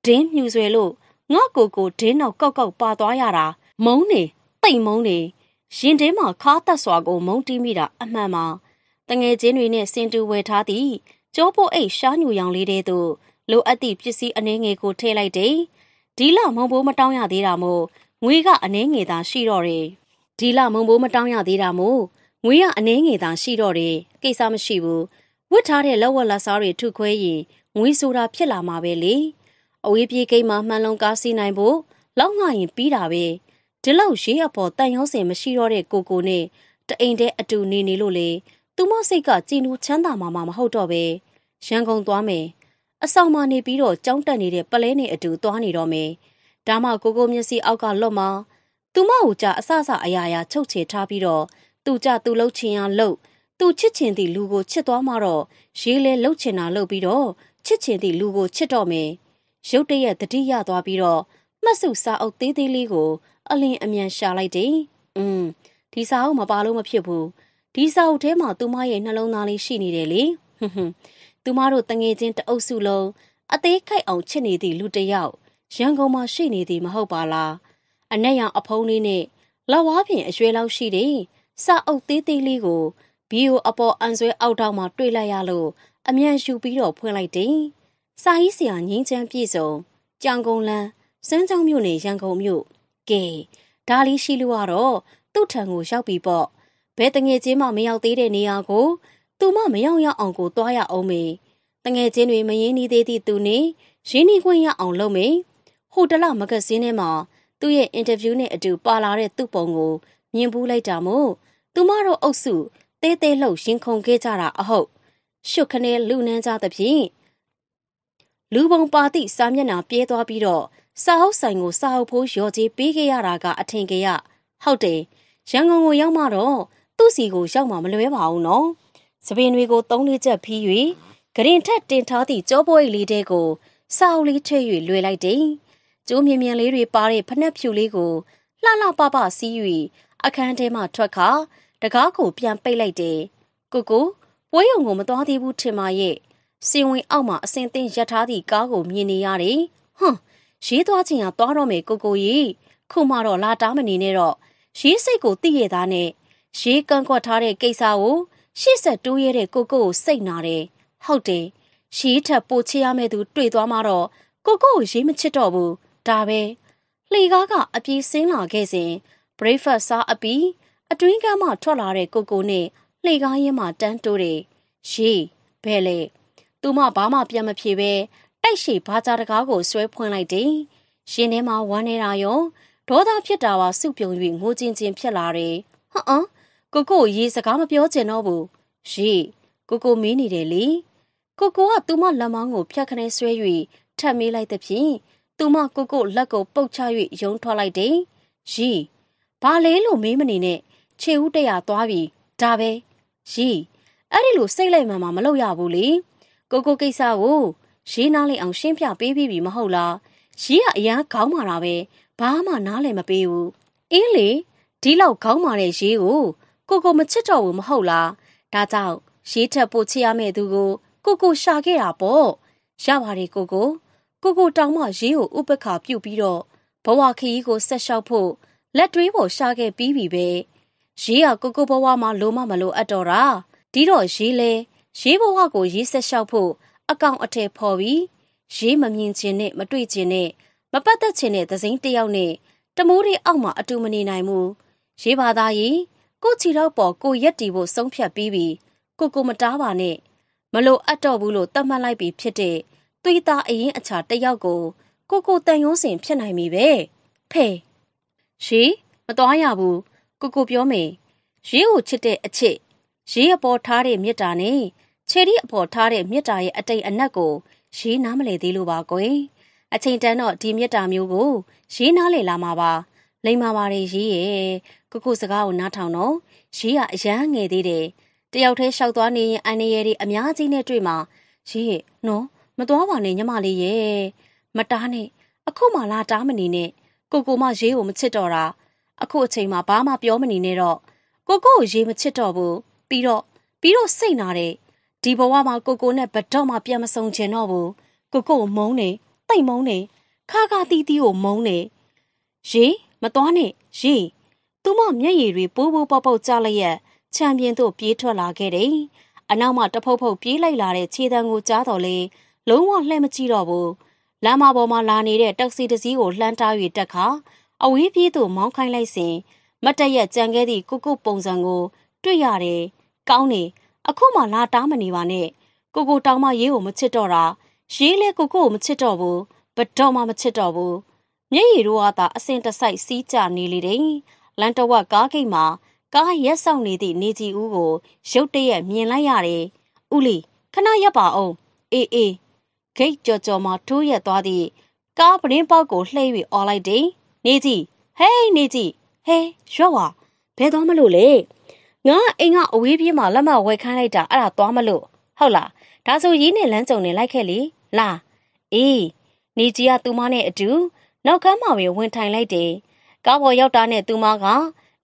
ဒင်းမြူဆွဲလို့ငါ့ကိုကိုဒင်းနောက်ကောက်ကောက်ပါသွားရတာမုံနေတိတ်မုံနေရင်ထဲမှာခါသက်စွာကို မုံတီးမိတာ အမှန်ပါတငယ်ချင်းတွေနဲ့စင်တူဝယ်ထားသည့်ကြောပိုအိတ်ရှားညူရောင်လေးတဲ့သို့လိုအပ်သည့်ပစ္စည်းအနည်းငယ်ကိုထည့်လိုက်တယ်။ဒီလမုံဘိုးမတောင်းရသေးတာမို့ငွေကအနည်းငယ်သာရှိတော့တယ်။ဒီလမုံဘိုးမတောင်းရသေးတာမို့ငွေကအနည်းငယ်သာရှိတော့တယ်။ကိစ္စမရှိဘူး။ဝတ်ထားတဲ့လက်ဝက်လက်စားတွေထုခွဲရင်ငွေဆိုတာဖြစ်လာမှာပဲလေ။အဝေးပြေးကိမ်းမှာမှန်လုံးကားစီးနိုင်ဖို့လောက်ငှရင်ပြီးတာပဲ။ဒီလောက်ရေးအပေါ်တန်ရုံးစင်မရှိတော့တဲ့ကိုကိုနဲ့တအိမ်တည်းအတူနေနေလို့လေ။သူမစိတ်ကကြည်နူချမ်းသာမှာမဟုတ်တော့ပဲ။ရန်ကုန်သွားမယ်အဆောင်မှာနေပြီးတော့ကြောင်းတက်နေတဲ့ပလဲနဲ့အတူသွားနေတော့မယ်ဒါမှကိုကိုမျက်စိအောက်ကလွတ်မှာသူမကိုကြအဆဆအယားယာချုပ်ချေထားပြီးတော့သူကြသူလှုပ်ချင်ရလှုပ်သူချစ်ချင်သည့်လူကိုချစ်သွားမှတော့ရေးလဲလှုပ်ချင်တာလှုပ်ပြီးတော့ချစ်ချင်သည့်လူကိုချစ်တော့မယ်ရုတ်တရက်တတိရသွားပြီးတော့မှတ်စုစာအုပ်သေးသေးလေးကို အလင်းအမြန်ရှာလိုက်တယ်။အင်းဒီစာအုပ်မပါလို့မဖြစ်ဘူး။ဒီစာအုပ်ထဲမှာသူမရဲ့နှလုံးသားလေးရှိနေတယ်လေ။ဟွန်းဟွန်းသူမတို့တငယ်ချင်းတအုပ်စုလုံးအသေးခိုက်အောင်ချစ်နေသည့်လူတစ်ယောက်ရန်ကုန်မှာရှိနေသည်မဟုတ်ပါလားအနက်ရောင်အဖုံးလေးနဲ့လက်ဝါးဖြင့်အရွယ်လောက်ရှိတဲ့စအုပ်သေးသေးလေးကိုဘီယိုအပေါ်အန်ဆွဲအောက်တောက်မှတွေ့လိုက်ရလို့အမြန်ယူပြီးတော့ဖွင့်လိုက်တယ်စာရေးဆရာငင်းချမ်းပြည့်စုံကြောင်ကုန်းလန်းစမ်းချောင်းမြို့နယ်ရန်ကုန်မြို့ကဲဒါလီရှိလို့ကတော့သူ့ထံကိုရောက်ပြီပေါ့ဘဲတငယ်ချင်းမှမရောက်သေးတဲ့နေရာကိုသူမမရောက်ရအောင်ကိုသွားရအောင်မေတငယ်ချင်းတွေမရင်းနှီးသေးသည့်သူနဲ့ရင်းနှီးခွင့်ရအောင်လုပ်မေဟိုတလမဂဇင်းထဲမှာသူ့ရဲ့အင်တာဗျူးနဲ့အတူပါလာတဲ့သူ့ပုံကိုမြင်ဘူးလိုက်တာမို့သူမတို့အုပ်စုတဲတဲလှုပ်ရင်ခုန်ခဲ့ကြတာအဟုတ်ရှုတ်ခနဲလူနန်းကြသဖြင့်လူပုံပါသည့်စာမျက်နှာပြဲသွားပြီးတော့စာအုပ်ဆိုင်ကိုစာအုပ်ဖိုးရော်ကြီးပေးခဲ့ရတာကအထင်ကြီးရဟုတ်တယ်ရန်ကုန်ကိုရောက်မှတော့သူ့စီကိုရောက်မှမလွဲပါဘူးနော်သပင်တွေကိုသုံးလေးချက်ဖီး၍ဂရင်ထက်တင်ထားသည့်ကြောပွဲလေးတဲကိုစောက်လေးထည့်၍လွှဲလိုက်တယ်။ကျိုးမြင်မြင်လေးတွေပါတဲ့ဖနက်ဖြူလေးကိုလှလှပပစီး၍အခန်းထဲမှထွက်ခါတကားကိုပြန်ပိတ်လိုက်တယ်။ကိုကိုပွဲရုံကိုမသွားသေးဘူးထင်ပါရဲ့။စင်ဝင်အောက်မှာအစင်သင်ရထားသည့်ကားကိုမြင်နေရတယ်။ဟွန်းရေးသွားချင်ရသွားတော့မယ်ကိုကိုကြီး။ခုမှတော့လာတားမနေနဲ့တော့ရေးစိတ်ကိုသိရသားနဲ့ရေးကန့်ကွက်ထားတဲ့ကိစ္စကိုရှေ့ဆက်တိုးရဲတဲ့ကိုကိုကို စိတ်နာတယ်ဟုတ်တယ်ရေးထက်ပိုချရမယ့်သူတွေ့သွားမှတော့ကိုကိုကိုရေးမချစ်တော့ဘူးဒါပဲလှေကားကအပြေးဆင်းလာခဲ့စဉ် breakfast စားအပြီးအတွင်းကမှထွက်လာတဲ့ကိုကိုနဲ့လှေကားရင်းမှတန်းတိုးတယ်ရေးဘယ်လဲသူမဘာမှပြန်မဖြေပဲတိုက်ရှိဘာသာတကားကိုဆွဲဖွင့်လိုက်တယ်ရှင်ထဲမှာဝမ်းနေတာရောဒေါသဖြစ်တာပါစုပြုံ၍ငိုကြင်ကြင်ဖြစ်လာတယ်ဟမ်ကိုကိုရေစကားမပြောချင်တော့ဘူးရေကိုကိုမင်းနေတယ်လေကိုကိုကသူမလက်မောင်းကိုဖြတ်ခနဲဆွဲ၍ထပ်မေးလိုက်သဖြင့်သူမကိုကိုလက်ကိုပုတ်ချ၍ယုံထွက်လိုက်တယ်ရေဘာလဲလို့မေးမနေနဲ့ခြေဦးတရသွားပြီဒါပဲရေအဲ့ဒီလိုစိတ်လိုက်မှမမလုပ်ရဘူးလေကိုကိုကိစ္စကိုရေးနားလိုက်အောင်ရှင်းပြပေးပြီးပြီမဟုတ်လားရေးကအရန်ခေါင်းမာတာပဲဘာမှနားလည်မပေးဘူးအင်းလေဒီလောက်ခေါင်းမာတဲ့ရေးကိုကိုကိုမချစ်တော့ဘူးမဟုတ်လားဒါကြောင့်ရေးထက်ပိုချစ်ရမယ့်သူကိုကိုကိုရှာခဲ့တာပေါ့ရပါတယ်ကိုကိုကိုကိုတောင်မှရေးကိုဥပက္ခပြုတ်ပြီးတော့ဘဝခရီးကိုဆက်လျှောက်ဖို့လက်တွေးပေါ်ရှာခဲ့ပြီးပြီပဲရေးကကိုကိုဘဝမှာလိုမမလိုအပ်တော့တာဒီတော့ရေးလဲရေးဘဝကိုရေးဆက်လျှောက်ဖို့အကောင်အထည်ဖော်ပြီးရေးမမြင်ခြင်းနဲ့မတွေ့ခြင်းနဲ့မပတ်သက်ခြင်းနဲ့သစိမ့်တယောက်နဲ့တမိုးတွေအောက်မှာအတူမနေနိုင်ဘူးရေးဘာသာရေးကိုခြေထောက်ပေါ်ကိုရက်တီဖို့ဆုံးဖြတ်ပြီးပြီကိုကိုမတားပါနဲ့မလို့အပ်တော့ဘူးလို့တတ်မှတ်လိုက်ပြီဖြစ်တဲ့သွေးသားအရင်အချာတယောက်ကိုကိုကိုတန်ရုံးစင်ဖြစ်နိုင်ပြီပဲဖေရေမတော်ရဘူးကိုကိုပြောမယ်ရေကိုချစ်တဲ့အချစ်ရေအပေါ်ထားတဲ့မြစ်တာနဲ့ခြေရီအပေါ်ထားတဲ့မြစ်တာရဲ့အတိတ်အနက်ကိုရေနားမလည်သေးလို့ပါကွယ်အချိန်တန်တော့ဒီမြစ်တာမျိုးကိုရေနားလည်လာမှာပါလိမ်မာပါတယ်ရေးရဲ့ကိုကိုစကားကိုနားထောင်တော့ရေးကအရန်ငယ်သေးတယ်တယောက်တည်းရှောက်သွားနေရင်အန်နေရည်အများကြီးနဲ့တွေ့မှာရေးရဲ့နော်မတော်ပါနဲ့ညီမလေးရဲ့မတားနဲ့အခုမှလာတားမနေနဲ့ကိုကိုမရေးကိုမချစ်တော့တာအခုအချိန်မှာဘာမှပြောမနေနဲ့တော့ကိုကိုကိုရေးမချစ်တော့ဘူးပြီးတော့ပြီးတော့စိတ်နာတဲ့ဒီဘဝမှာကိုကိုနဲ့ဘတော့မှပြန်မဆုံချင်တော့ဘူးကိုကိုကိုမုန်းနေတိတ်မုန်းနေခါခါတီးတီးကိုမုန်းနေရေးမသွားနဲ့ရီသူမမျက်ရည်တွေပိုးပိုးပေါက်ပေါက်ကျလျက်ချန်ပီယံသို့ပြေးထွက်လာခဲ့တယ်။အနောက်မှတဖုတ်ဖုတ်ပြေးလိုက်လာတဲ့ခြေတံကိုကြားတော်လေလုံးဝလှဲ့မကြည့်တော့ဘူး။လမ်းမပေါ်မှာလာနေတဲ့တက္ကစီတစ်စီးကိုလှမ်းတား၍တက်ခါအဝေးပြေးသို့မောင်းခိုင်းလိုက်စဉ်မတ်တရက်ကြံခဲ့သည့်ကုကုပုံစံကို တွေ့ရတယ်။ကောင်းနေအခုမှလာတားမနေပါနဲ့။ကိုကိုတောင်မရေးကိုမချစ်တော့တာရေးလဲကိုကိုကိုမချစ်တော့ဘူးဘတော်မှမချစ်တော့ဘူး။မျက်ရည်တို့ကသာအစဉ်တစိုက်စီးကျနေလေတယ်လန်တဝက်ကားဂိတ်မှာကားရက်ဆောင်နေသည့်နေကြီးဦးကိုရုတ်တရက်မြင်လိုက်ရတယ်ဦးလီခဏရပ်ပါအောင်အေးအေးဂိတ်ကြော်ကြော်မှထိုးရက်သွားသည့်ကားပရင်းပေါက်ကိုလှည့်၍អော်လိုက်တယ်နေကြီးဟေးနေကြီးဟေးရွက်ဝါဘယ်သွားမလို့လဲငါအိမ်ကအဝေးပြေးမှာလက်မဝဲခိုင်းလိုက်တာအဲ့ဒါသွားမလို့ဟုတ်လားဒါဆိုရေးနဲ့လမ်းကြုံနေလိုက်ခဲ့လေလာအေးနေကြီးကသူမနဲ့အတူနောက်ကမ်းမှာပဲဝင်ထိုင်လိုက်တယ်။ကားပေါ်ရောက်တာနဲ့သူမက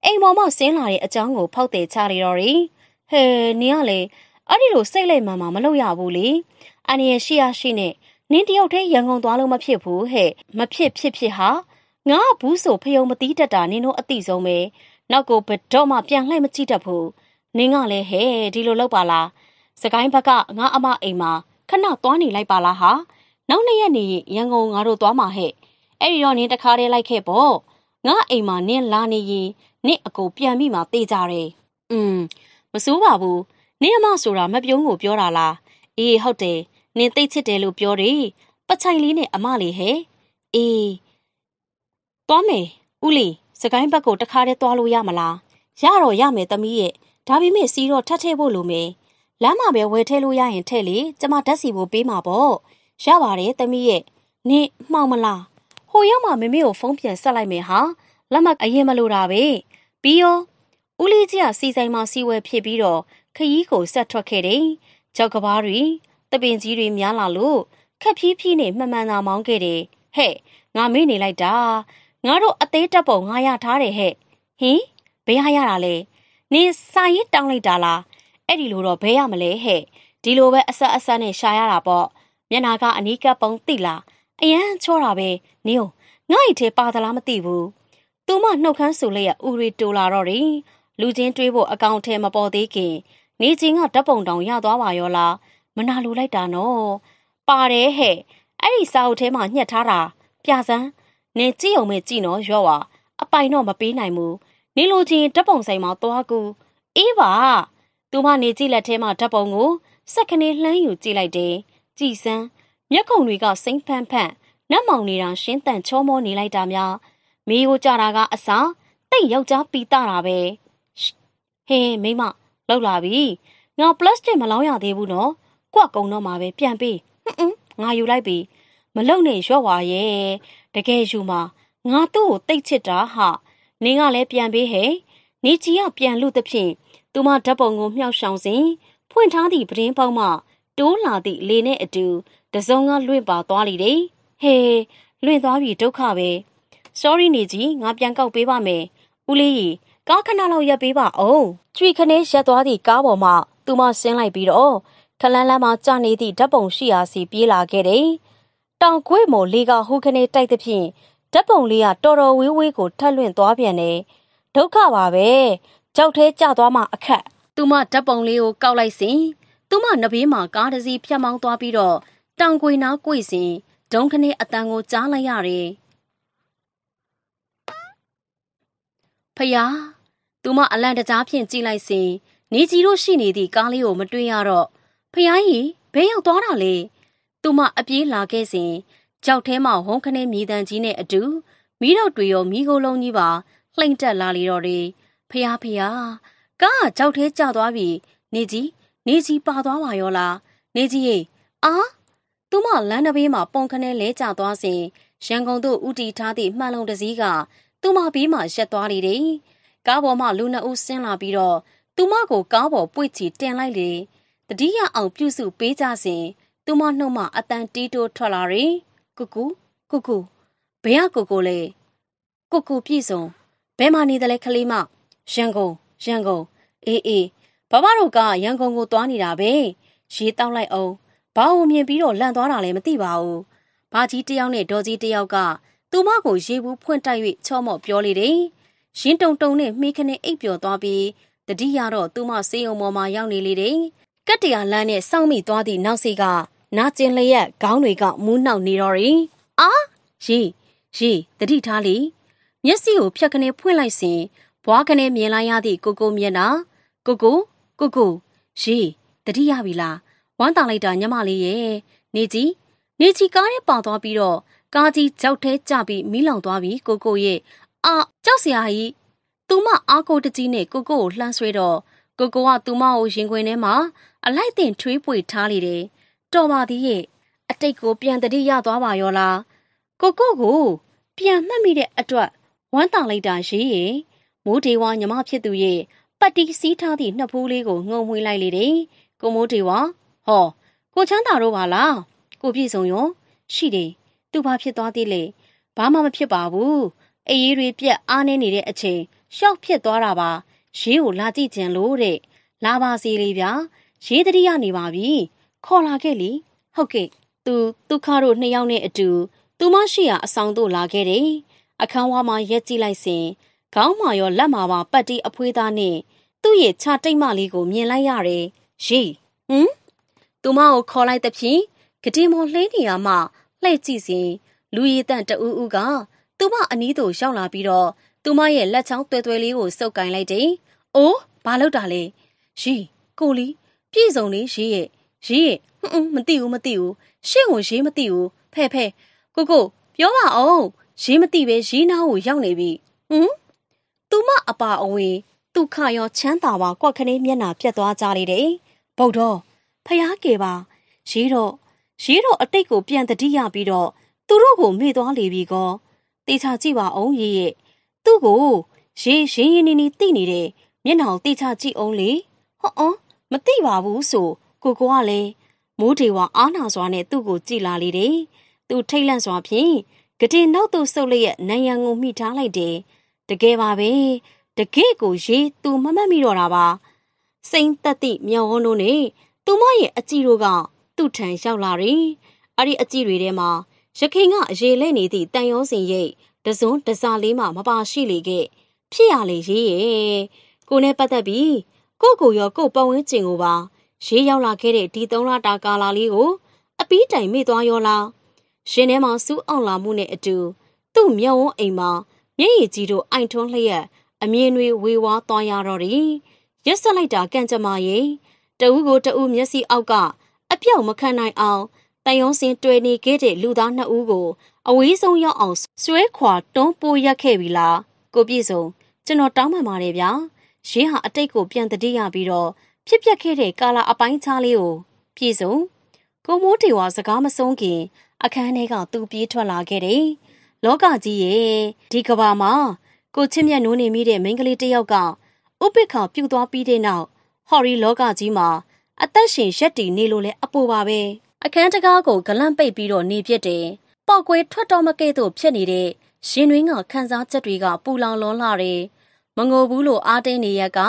အိမ်ပေါ်မှဆင်းလာတဲ့အကြောင်းကိုဖောက်တယ်ချလိုက်တော့ရီ။ဟဲနင်ကလေအဲ့ဒီလိုစိတ်လိုက်မှမှမလုပ်ရဘူးလေ။အန်ရရှိရရှိနဲ့နင်တယောက်တည်းရန်ကုန်သွားလို့မဖြစ်ဘူးဟဲ့မဖြစ်ဖြစ်ဖြစ်ဟာငါကဘူးဆိုဖယုံမတီးတတ်တာနင်တို့အသိဆုံးပဲနောက်ကိုဘတော့မှပြန်လှည့်မကြည့်တတ်ဘူးနင်ကလည်းဟဲ့ဒီလိုလောက်ပါလားစကိုင်းဘက်ကငါအမအိမ်မှာခဏသွားနေလိုက်ပါလားဟာနောက်နေ့ရက်နေရန်ကုန်ငါတို့သွားမှာဟဲ့အဲ့ဒီတော့နင်းတခါတည်းလိုက်ခဲ့ပေါ့ငါအိမ်မှာနင်းလာနေရင်နင့်အကိုပြန်မိမှတေးကြတယ်อืมမစိုးပါဘူးနင်းအမဆိုတာမပြုံးကိုပြောတာလားအေးဟုတ်တယ်နင်းသိတ်ချစ်တယ်လို့ပြောတယ်ပချိုင်လေးနဲ့အမလေးဟဲ့အေးသွားမယ်ဦးလေးစကိုင်းဘက်ကိုတခါတည်းသွားလို့ရမလားရတော့ရမယ်သမီးရဲ့ဒါပေမဲ့စီတော့ထပ်ထည့်ဖို့လိုမယ်လမ်းမှာပဲဝယ်ထည့်လို့ရရင်ထည့်လေကျမဓာတ်စီဖို့ပေးမှာပေါ့ရပါတယ်သမီးရဲ့နင့်မှောင်မလားဟိုရောက်မှမမေကိုဖုန်းပြန်ဆက်လိုက်မယ်ဟာလက်မအရင်မလိုတာပဲပြီးရောဦးလေးကြီးကစီဆိုင်မှာစီဝဲဖြစ်ပြီးတော့ခရီးကိုဆက်ထွက်ခဲ့တယ်ကြောက်ကဘာတွေတပင်ကြီးတွေများလာလို့ခက်ဖြီးဖြီးနဲ့မှန်မှန်သာမောင်းခဲ့တယ်ဟဲ့ငါမေ့နေလိုက်တာငါတို့အသေးတက်ပုံငါရထားတယ်ဟဲ့ဟင်ဘယ်ဟာရတာလဲနင်စာရေးတောင်းလိုက်တာလားအဲ့ဒီလိုတော့ဘဲရမလဲဟဲ့ဒီလိုပဲအဆက်အဆက်နဲ့ရှာရတာပေါ့မျက်နာကအနီးကပ်ပုံတိလားအရန်ချောတာပဲနင်းငါ့ဤထဲပါသလားမသိဘူးသူမနှုတ်ခမ်းဆူလျက်ဥရီတိုလာတော့တယ်လူချင်းတွေးဖို့အကောင့်ထဲမပေါ်သေးခင်နေချင်းကဓပုံတောင်ရသွားပါရောလားမနာလိုလိုက်တာနော်ပါတယ်ဟဲ့အဲ့ဒီစာအုပ်ထဲမှာညှက်ထားတာပြစမ်းနေကြည့်ုံမဲ့ကြည့်နော်ရော့ဝါအပိုင်တော့မပေးနိုင်ဘူးနေလိုချင်းဓပုံဆိုင်မှာသွားကူအေးပါသူမနေကြည့်လက်ထဲမှာဓပုံကိုစက်ခနေလှမ်းယူကြည့်လိုက်တယ်ကြည်စမ်းမျက်ကုံတွေကစိမ့်ဖန့်ဖန့်နတ်မောင်နေတာရှင်းတန်ချောမောနေလိုက်တာများမေကိုကြတာကအစာတိတ်ယောက်ျားပီတာတာပဲဟင်းမိမလောက်လာပြီငါပလတ်စတစ်မလောင်းရသေးဘူးနော်ကွက်ကုံတော့မှာပဲပြန်ပေးဟွန်းဟွန်းငါယူလိုက်ပြီ မလုံနဲ့ရော့ဝါရဲ့တကယ်ယူမှာငါသူ့ကိုတိတ်ချစ်တာဟာနင်းကလည်းပြန်ပေးဟဲ့နေကြီးကပြန်လို့တဖြင့်သူမဓာတ်ပုံကိုမြှောက်ရှောင်စဉ်ဖွင့်ထားသည့်ပတင်းပေါက်မှတိုးလာသည့်လေနဲ့အတူတစုံကလွင့်ပါသွားလေတယ်။ဟေးလွင့်သွားပြီဒုက္ခပဲ။ sorry နေကြီးငါပြန်ကောက်ပေးပါမယ်။ဦးလေးကြီးကားခဏလောက်ရပ်ပေးပါအောင်။ကြွေခနဲရပ်သွားသည့်ကားပေါ်မှသူမဆင်းလိုက်ပြီးတော့ခလန်းလန်းမှာကြာနေသည့်ဓာတ်ပုံရှိရာစီပြေးလာခဲ့တယ်။တောင်ကွေ့မော်လေကဟိုခနဲတိုက်သဖြင့်ဓာတ်ပုံလေးကတော်တော်ဝေးဝေးကိုထက်လွင့်သွားပြန်တယ်။ဒုက္ခပါပဲ။ကြောက်သေးကြသွားမှအခက်။သူမဓာတ်ပုံလေးကိုကောက်လိုက်စဉ်သူမနဘေးမှာကားတစ်စီးဖြတ်မောင်းသွားပြီးတော့တောင်ကွေနားကိုစဉ်ဒုံခနဲ့အတန်ကိုကြားလိုက်ရတယ်။ဖယားသူမအလန့်တကြားဖြင့်ကြည့်လိုက်စဉ်နေကြီးတို့ရှိနေသည့်ကားလေးကိုမတွေ့ရတော့ဖယားကြီးဘဲရောက်သွားတာလေ။သူမအပြေးလာခဲ့စဉ်ကြောက်ထဲမှာဟုံးခနဲ့မြေတံကြီးနဲ့အတူမိတော့တွေရောမိခိုးလုံးကြီးပါလှိမ့်တက်လာလေတော့တယ်။ဖယားဖယားကားကြောက်ထဲကျသွားပြီနေကြီးနေကြီးပါသွားပါရောလားနေကြီးရေအာသူမလမ်းတစ်ဘေးမှာပုံခနဲလဲကျသွားစဉ်ရန်ကုန်သို့ဥတီထားသည့်မှန်လုံတစည်းကသူမဘေးမှာရက်သွားလေတယ်ကားပေါ်မှလူနှစ်ဦးဆင်းလာပြီးတော့သူမကိုကားပေါ်ပွေ့ချီတင်လိုက်လေတတိယအောင်ပြုစုပေးကြစဉ်သူမနှုတ်မှအတန်တီးတိုးထွက်လာရင်ကုကုကုကုဘယ်ကကိုကိုလဲကိုကိုပြည့်စုံဘယ်မှာနေတယ်လဲခလေးမရန်ကုန်ရန်ကုန်အေးအေးဘဘတို့ကရန်ကုန်ကိုသွားနေတာပဲရေတောက်လိုက်အောင်ဘာကိုမြင်ပြီးတော့လန့်သွားတာလဲမသိပါဘူးဘာကြီးတယောက်နဲ့ဒေါ်ကြီးတယောက်ကသူမကိုရေဘူးဖွင့်တိုက်၍ချော့မော့ပြောလေတယ်ရင်းတုံတုံနဲ့မိခနဲ့အိပ်ပျော်သွားပြီးတတိယတော့သူမစေးုံပေါ်မှာရောက်နေလေတယ်ကတ်တရာလမ်းနဲ့စောင့်မိသွားသည့်နောက်စီကနာကျင်လျက်ခေါင်းတွေကမူးနှောက်နေတော့ရီအာရေရေတတိထားလီမျက်စိကိုဖြက်ကနေဖွင့်လိုက်စဉ်ဘွားကနေမြင်လိုက်ရသည့်ကိုကိုမျက်နှာကိုကိုကိုကိုရေတတိရပြီလားဝမ်းတာလိုက်တာညမလေးရဲ့နေကြီးနေကြီးကားထဲပါသွားပြီးတော့ကားကြီးကြောက်ထဲကျပြီးမီးလောင်သွားပြီကိုကိုရဲ့အာကြောက်စရာကြီးသူမအားကိုတကြီးနဲ့ကိုကိုကိုလှမ်းဆွဲတော့ကိုကိုကသူမကိုရင်ခွင်ထဲမှာ အလိုက်တင်ထွေးပွေထားလေတယ်တော်ပါသေးရဲ့အတိတ်ကိုပြန်တတိရသွားပါရောလားကိုကိုကိုပြန်မှတ်မိတဲ့အတွက်ဝမ်းတာလိုက်တာရေးရမိုးဒေဝါညမဖြစ်သူရဲ့ပတ်တီစီးထားသည့်နှစ်ဖူးလေးကိုငုံမွေးလိုက်လေတယ်။ကိုမိုးတေဝဟော ကိုချမ်းသာတို့ပါလားကိုပြည့်စုံရောရှိတယ်သူဘာဖြစ်သွားသေးလဲဘာမှမဖြစ်ပါဘူးအရေးတွေပြက်အားနေနေတဲ့အချိန်ရှောက်ဖြစ်သွားတာပါရေးကိုလာကြည့်ကြင်လို့တဲ့လာပါစီလေးဗျာရေးတတိယနေပါပြီခေါ်လာခဲ့လीဟုတ်ကဲ့သူဒုက္ခတို့နှစ်ယောက်နဲ့အတူသူမရှိရာအဆောင်တို့လာခဲ့တယ်အခန်းဝါမှာရက်ကြည့်လိုက်စဉ်ခေါင်းမာရောလက်မာပါပတ်တီးအဖွေးသားနဲ့သူ့ရဲ့ခြာတိတ်မလေးကိုမြင်လိုက်ရတယ်။ရေဟင်သူမကိုခေါ်လိုက်သဖြင့်ဂတိမော်လှင်းနေရမှလှဲ့ကြည့်စဉ်လူရည်တန့်တူးဦးကသူမအနီးသို့ရောက်လာပြီးတော့သူမရဲ့လက်ချောင်းတွယ်တွယ်လေးကိုစုပ်ကင်လိုက်တယ်။အိုးဘာလုပ်တာလဲ။ရေကိုလီပြည့်စုံလေးရေရဲ့ရေရဲ့ဟွန်းမသိဘူးမသိဘူးရှင့်ကိုရေမသိဘူးဖဲ့ဖဲ့ကိုကိုပြောပါအောင်ရေမသိပဲရေနားကိုရောက်နေပြီဟွန်းသူမအပါအဝင်ဒုက္ခရောချမ်းသာပါကွက်ခနေမျက်နာပြတ်သွားကြလေတယ်ဗုဒ္ဓဖျားကေပါရေးတော့ရေးတော့အတိတ်ကိုပြန်တတိယပြီးတော့သူတို့ကိုမေ့သွားလေပြီကောတေချာကြည့်ပါအောင်ရေးရဲ့သူ့ကိုရေးရင်းရင်းနေနေသိနေတယ်မျက်နှာကိုတေချာကြည့်အောင်လေဟောအော်မသိပါဘူးဆိုကိုကိုကလည်းမိုးဒေဝအားနာစွာနဲ့သူ့ကိုကြည်လာလေတယ်သူထိတ်လန့်စွာဖြင့်ဂတိနောက်သို့ဆုပ်လျက်နံရံကိုမိထားလိုက်တယ်တကယ်ပါပဲတကယ်ကိုရေသူမမှတ်မိတော့တာပါစိမ့်သက်သည့်မြောင်းဝန်းတို့နဲ့သူမရဲ့အကြည့်တို့ကသူ့ထံရောက်လာတယ်အဲ့ဒီအကြည့်တွေထဲမှာရခင်ကအရေလဲနေသည့်တန်ရုံးစင်ရိတ်တစုံတစားလေးမှမပါရှိလေခဲ့ဖြစ်ရလေရေးရဲ့ကိုနဲ့ပတ်သက်ပြီးကိုကိုရောကိုပတ်ဝန်းကျင်ကိုပါရေးရောက်လာခဲ့တဲ့ဒီသုံးလတာကာလာလေးကို အပီးတိုင်မိသွားရောလားရှင်ထဲမှာစူးအောင်လာမှုနဲ့အတူသူ့မျက်ဝန်းအိမ်မှာမျက်ရည်ကြီးတို့အိုင်ထွန်းလျက်အမြင်တွေဝေဝါးသွားရတော့တယ်ရက်ဆက်လိုက်တာကံကြမ္မာရဲ့တဦးကိုတဦးမျက်စိအောက်ကအပြောက်မခံနိုင်အောင်တန်ရုံးစင်တွေ့နေခဲ့တဲ့လူသားနှစ်ဦးကိုအဝေးဆုံးရောက်အောင်ဆွဲခွာတွန်းပိုးရက်ခဲ့ပြီလားကိုပြည့်စုံကျွန်တော်တောင်းပန်ပါတယ်ဗျာရင်းဟာအတိတ်ကိုပြန်တတိရပြီးတော့ဖြစ်ပျက်ခဲ့တဲ့ကာလာအပိုင်းခြားလေးကိုပြည့်စုံကိုမိုးတေဝါစကားမဆုံးခင်အခန်းထဲကသူ့ပြေးထွက်လာခဲ့တယ်လောကကြီးရဲ့ဒီကဘာမှာကိုချစ်မြတ်နိုးနေမိတဲ့မိန်းကလေးတစ်ယောက်ကဥပိ္ပခာပြုတ်သွားပြီးတဲ့နောက်ဟော်ရီလောကကြီးမှာအသက်ရှင်ရက်တည်နေလို့လဲအပူပါပဲအခန်းတကားကိုဂလန့်ပိတ်ပြီးတော့နေပြစ်တယ်ပောက်ကွဲထွက်တော်မကဲ့သို့ဖြစ်နေတဲ့ရင်တွင်းကခန်းစားချက်တွေကပူလောင်လွန်လာတယ်မငိုဘူးလို့အားတင်းနေရက်က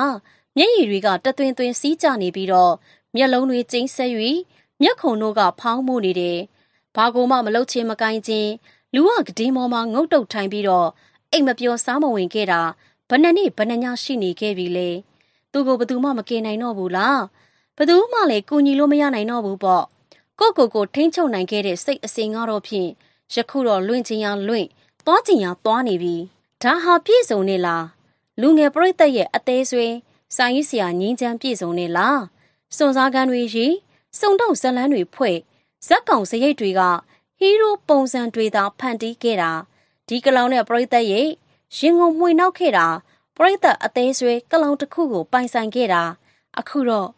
မျက်ရည်တွေကတသွင်းသွင်းစီးကျနေပြီးတော့မျက်လုံးတွေကျဉ်းဆဲ၍မျက်ခုံတို့ကဖောင်းမှုနေတယ်ဘာကိုမှမလုပ်ချင်မကိုင်းချင်းလူဝကတိမောမှာငုတ်တုတ်ထိုင်ပြီးတော့အိမ်မပြောစားမဝင်ခဲ့တာဘယ်နှနေ့ဘယ်နှညရှိနေခဲ့ပြီလဲသူကိုဘယ်သူမှမကင်နိုင်တော့ဘူးလားဘယ်သူမှလည်းကူညီလို့မရနိုင်တော့ဘူးပေါ့ကိုကိုကိုထိမ့်ချုပ်နိုင်ခဲ့တဲ့စိတ်အစင်ကတော့ဖြင့်ယခုတော့လွင့်ချင်ရလွင့်သွားချင်ရသွားနေပြီဒါဟာပြည့်စုံနေလားလူငယ်ပရိသတ်ရဲ့အသေးဆွေးစာရေးဆရာငင်းချမ်းပြည့်စုံနေလားစွန်စားကန်းတွေရီစုံတော့ဇလန်းတွေဖွဲ့ဇက်ကောင်စရိတ်တွေကဟီးရိုးပုံစံတွေသာဖန်တီးခဲ့တာဒီကလောင်နဲ့ပရိသတ်ရဲ့ရင်ကုန်မှွေနှောက်ခဲ့တာပရိသတ်အသေးဆွဲကလောင်တစ်ခုကိုပိုင်ဆိုင်ခဲ့တာအခုတော့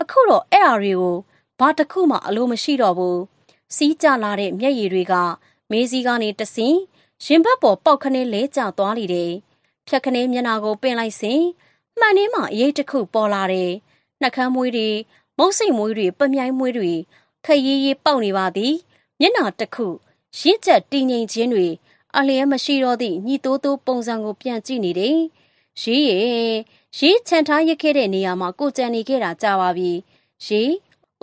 အခုတော့အဲ့အရာတွေကိုဘာတစ်ခုမှ အလိုမရှိတော့ဘူးစီးကြလာတဲ့မျက်ရည်တွေက မေးစီးကနေတဆင်ရင်ဘတ်ပေါ်ပေါက်ခနဲလဲကျသွားလိတယ်ဖြက်ခနဲမျက်နာကိုပင်လိုက်စဉ်မှန်နှင်းမှာအရေးတစ်ခုပေါ်လာတယ်နှကမ်းမွေးတွေမုတ်စိတ်မွေးတွေပမြိုင်းမွေးတွေခရီးရီးပေါက်နေပါသည်မျက်နှာတစ်ခုရင့်ကျက်တည်ငြိမ်ခြင်းတွေအလျက်မရှိတော့သည့်ညီတိုးတိုးပုံစံကိုပြန်ကြည့်နေတယ်။ရေးရဲ့ရေးချန်ထားရခဲ့တဲ့နေရာမှာကိုကြံနေခဲ့တာကြာပါပြီ။ရေး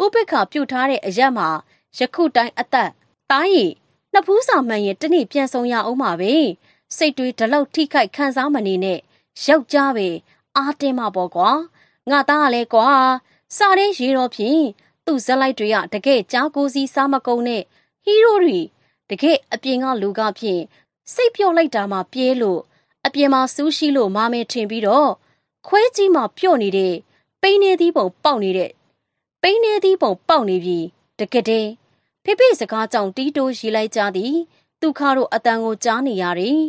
ဥပိ္ပခပြုတ်ထားတဲ့အရက်မှာယခုတိုင်းအသက်တားရီနှစ်ဖူးစာမှန်ရင်တနေ့ပြန်ဆောင်ရအောင်ပါပဲ။စိတ်တွေဒလောက်ထိခိုက်ခံစားမနေနဲ့။ယောက်ျားပဲအာတင်းမပေါ့ကွာ။ငါသားကလည်းကွာ စားတဲ့ရေတော့ဖြင့်သူ့ဇက်လိုက်တွေကတကယ်ကြားကိုစီစားမကုန်နဲ့။ဟီးရိုးတွေတကယ်အပြင်ကလူကဖြင့်စိတ်ပျော့လိုက်တာမှပြေးလို့အပြင်မှာစူးရှိလို့မာမဲထင်ပြီးတော့ခွဲကြီးမှာပြော့နေတဲ့ပိန်းနေသီးပုံပေါက်နေတဲ့ပိန်းနေသီးပုံပေါက်နေပြီးတကယ်တည်းဖိဖိစကားကြောင့်တီးတိုးရေးလိုက်ကြသည်သူခါတို့အတန်ကိုကြားနေရတယ်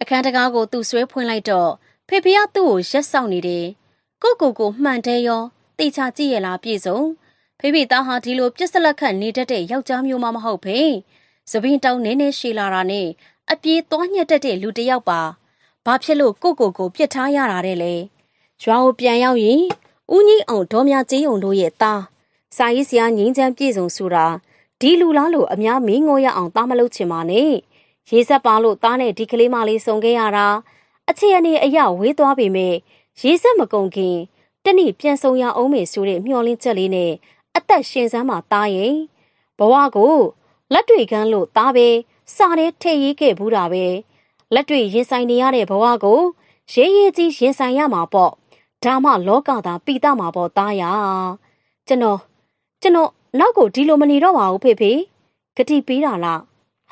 အခန်းတကားကိုသူ့ဆွဲဖွင့်လိုက်တော့ဖေဖေကသူ့ကိုရက်ဆောင်နေတယ်ကိုကိုကိုမှန်တယ်ရောတေချာကြည့်ရလားပြေဆုံးဖေဖေသားဟာဒီလိုပြစ်စလက်ခတ်နေတတ်တဲ့ယောက်ျားမျိုးမှမဟုတ်ဖေ။သပင်းတောင်းနည်းနည်းရှည်လာတာနဲ့အပြေးသွားညက်တတ်တဲ့လူတစ်ယောက်ပါ။ဘာဖြစ်လို့ကိုကိုကိုပြစ်ထားရတာတဲ့လဲ။ရွာကိုပြန်ရောက်ရင်ဦးကြီးအောင်ဒေါ်မြကျေးုံတို့ရဲ့သားစာရေးဆရာငင်းချမ်းပြေစုံဆိုတာဒီလူလားလို့အများမင်းငိုရအောင်သားမလုပ်ချင်ပါနဲ့ရေဆက်ပါလို့သားနဲ့ဒီကလေးမလေးစုံခဲ့ရတာအခြေအနေအရဝေးသွားပေမဲ့ရေဆက်မကုန်ခင်တနေ့ပြန်ဆုံရအောင်မေဆိုတဲ့မျှော်လင့်ချက်လေးနဲ့အသက်ရှင်စမ်းမှသားရင်ဘဝကိုလက်တွေကန်းလို့သားပဲစားတဲ့ထည့်ရေးခဲ့ဘူးတာပဲလက်တွေရင်ဆိုင်နေရတဲ့ဘဝကို ရေးရေးကြီးရင်ဆိုင်ရမှာပေါ့ဒါမှလောကသာပိတမှာပေါ့သားရကျွန်တော်ကျွန်တော်နောက်ကိုဒီလိုမနေတော့ပါဘူးဖေဖေဂတိပေးတာလား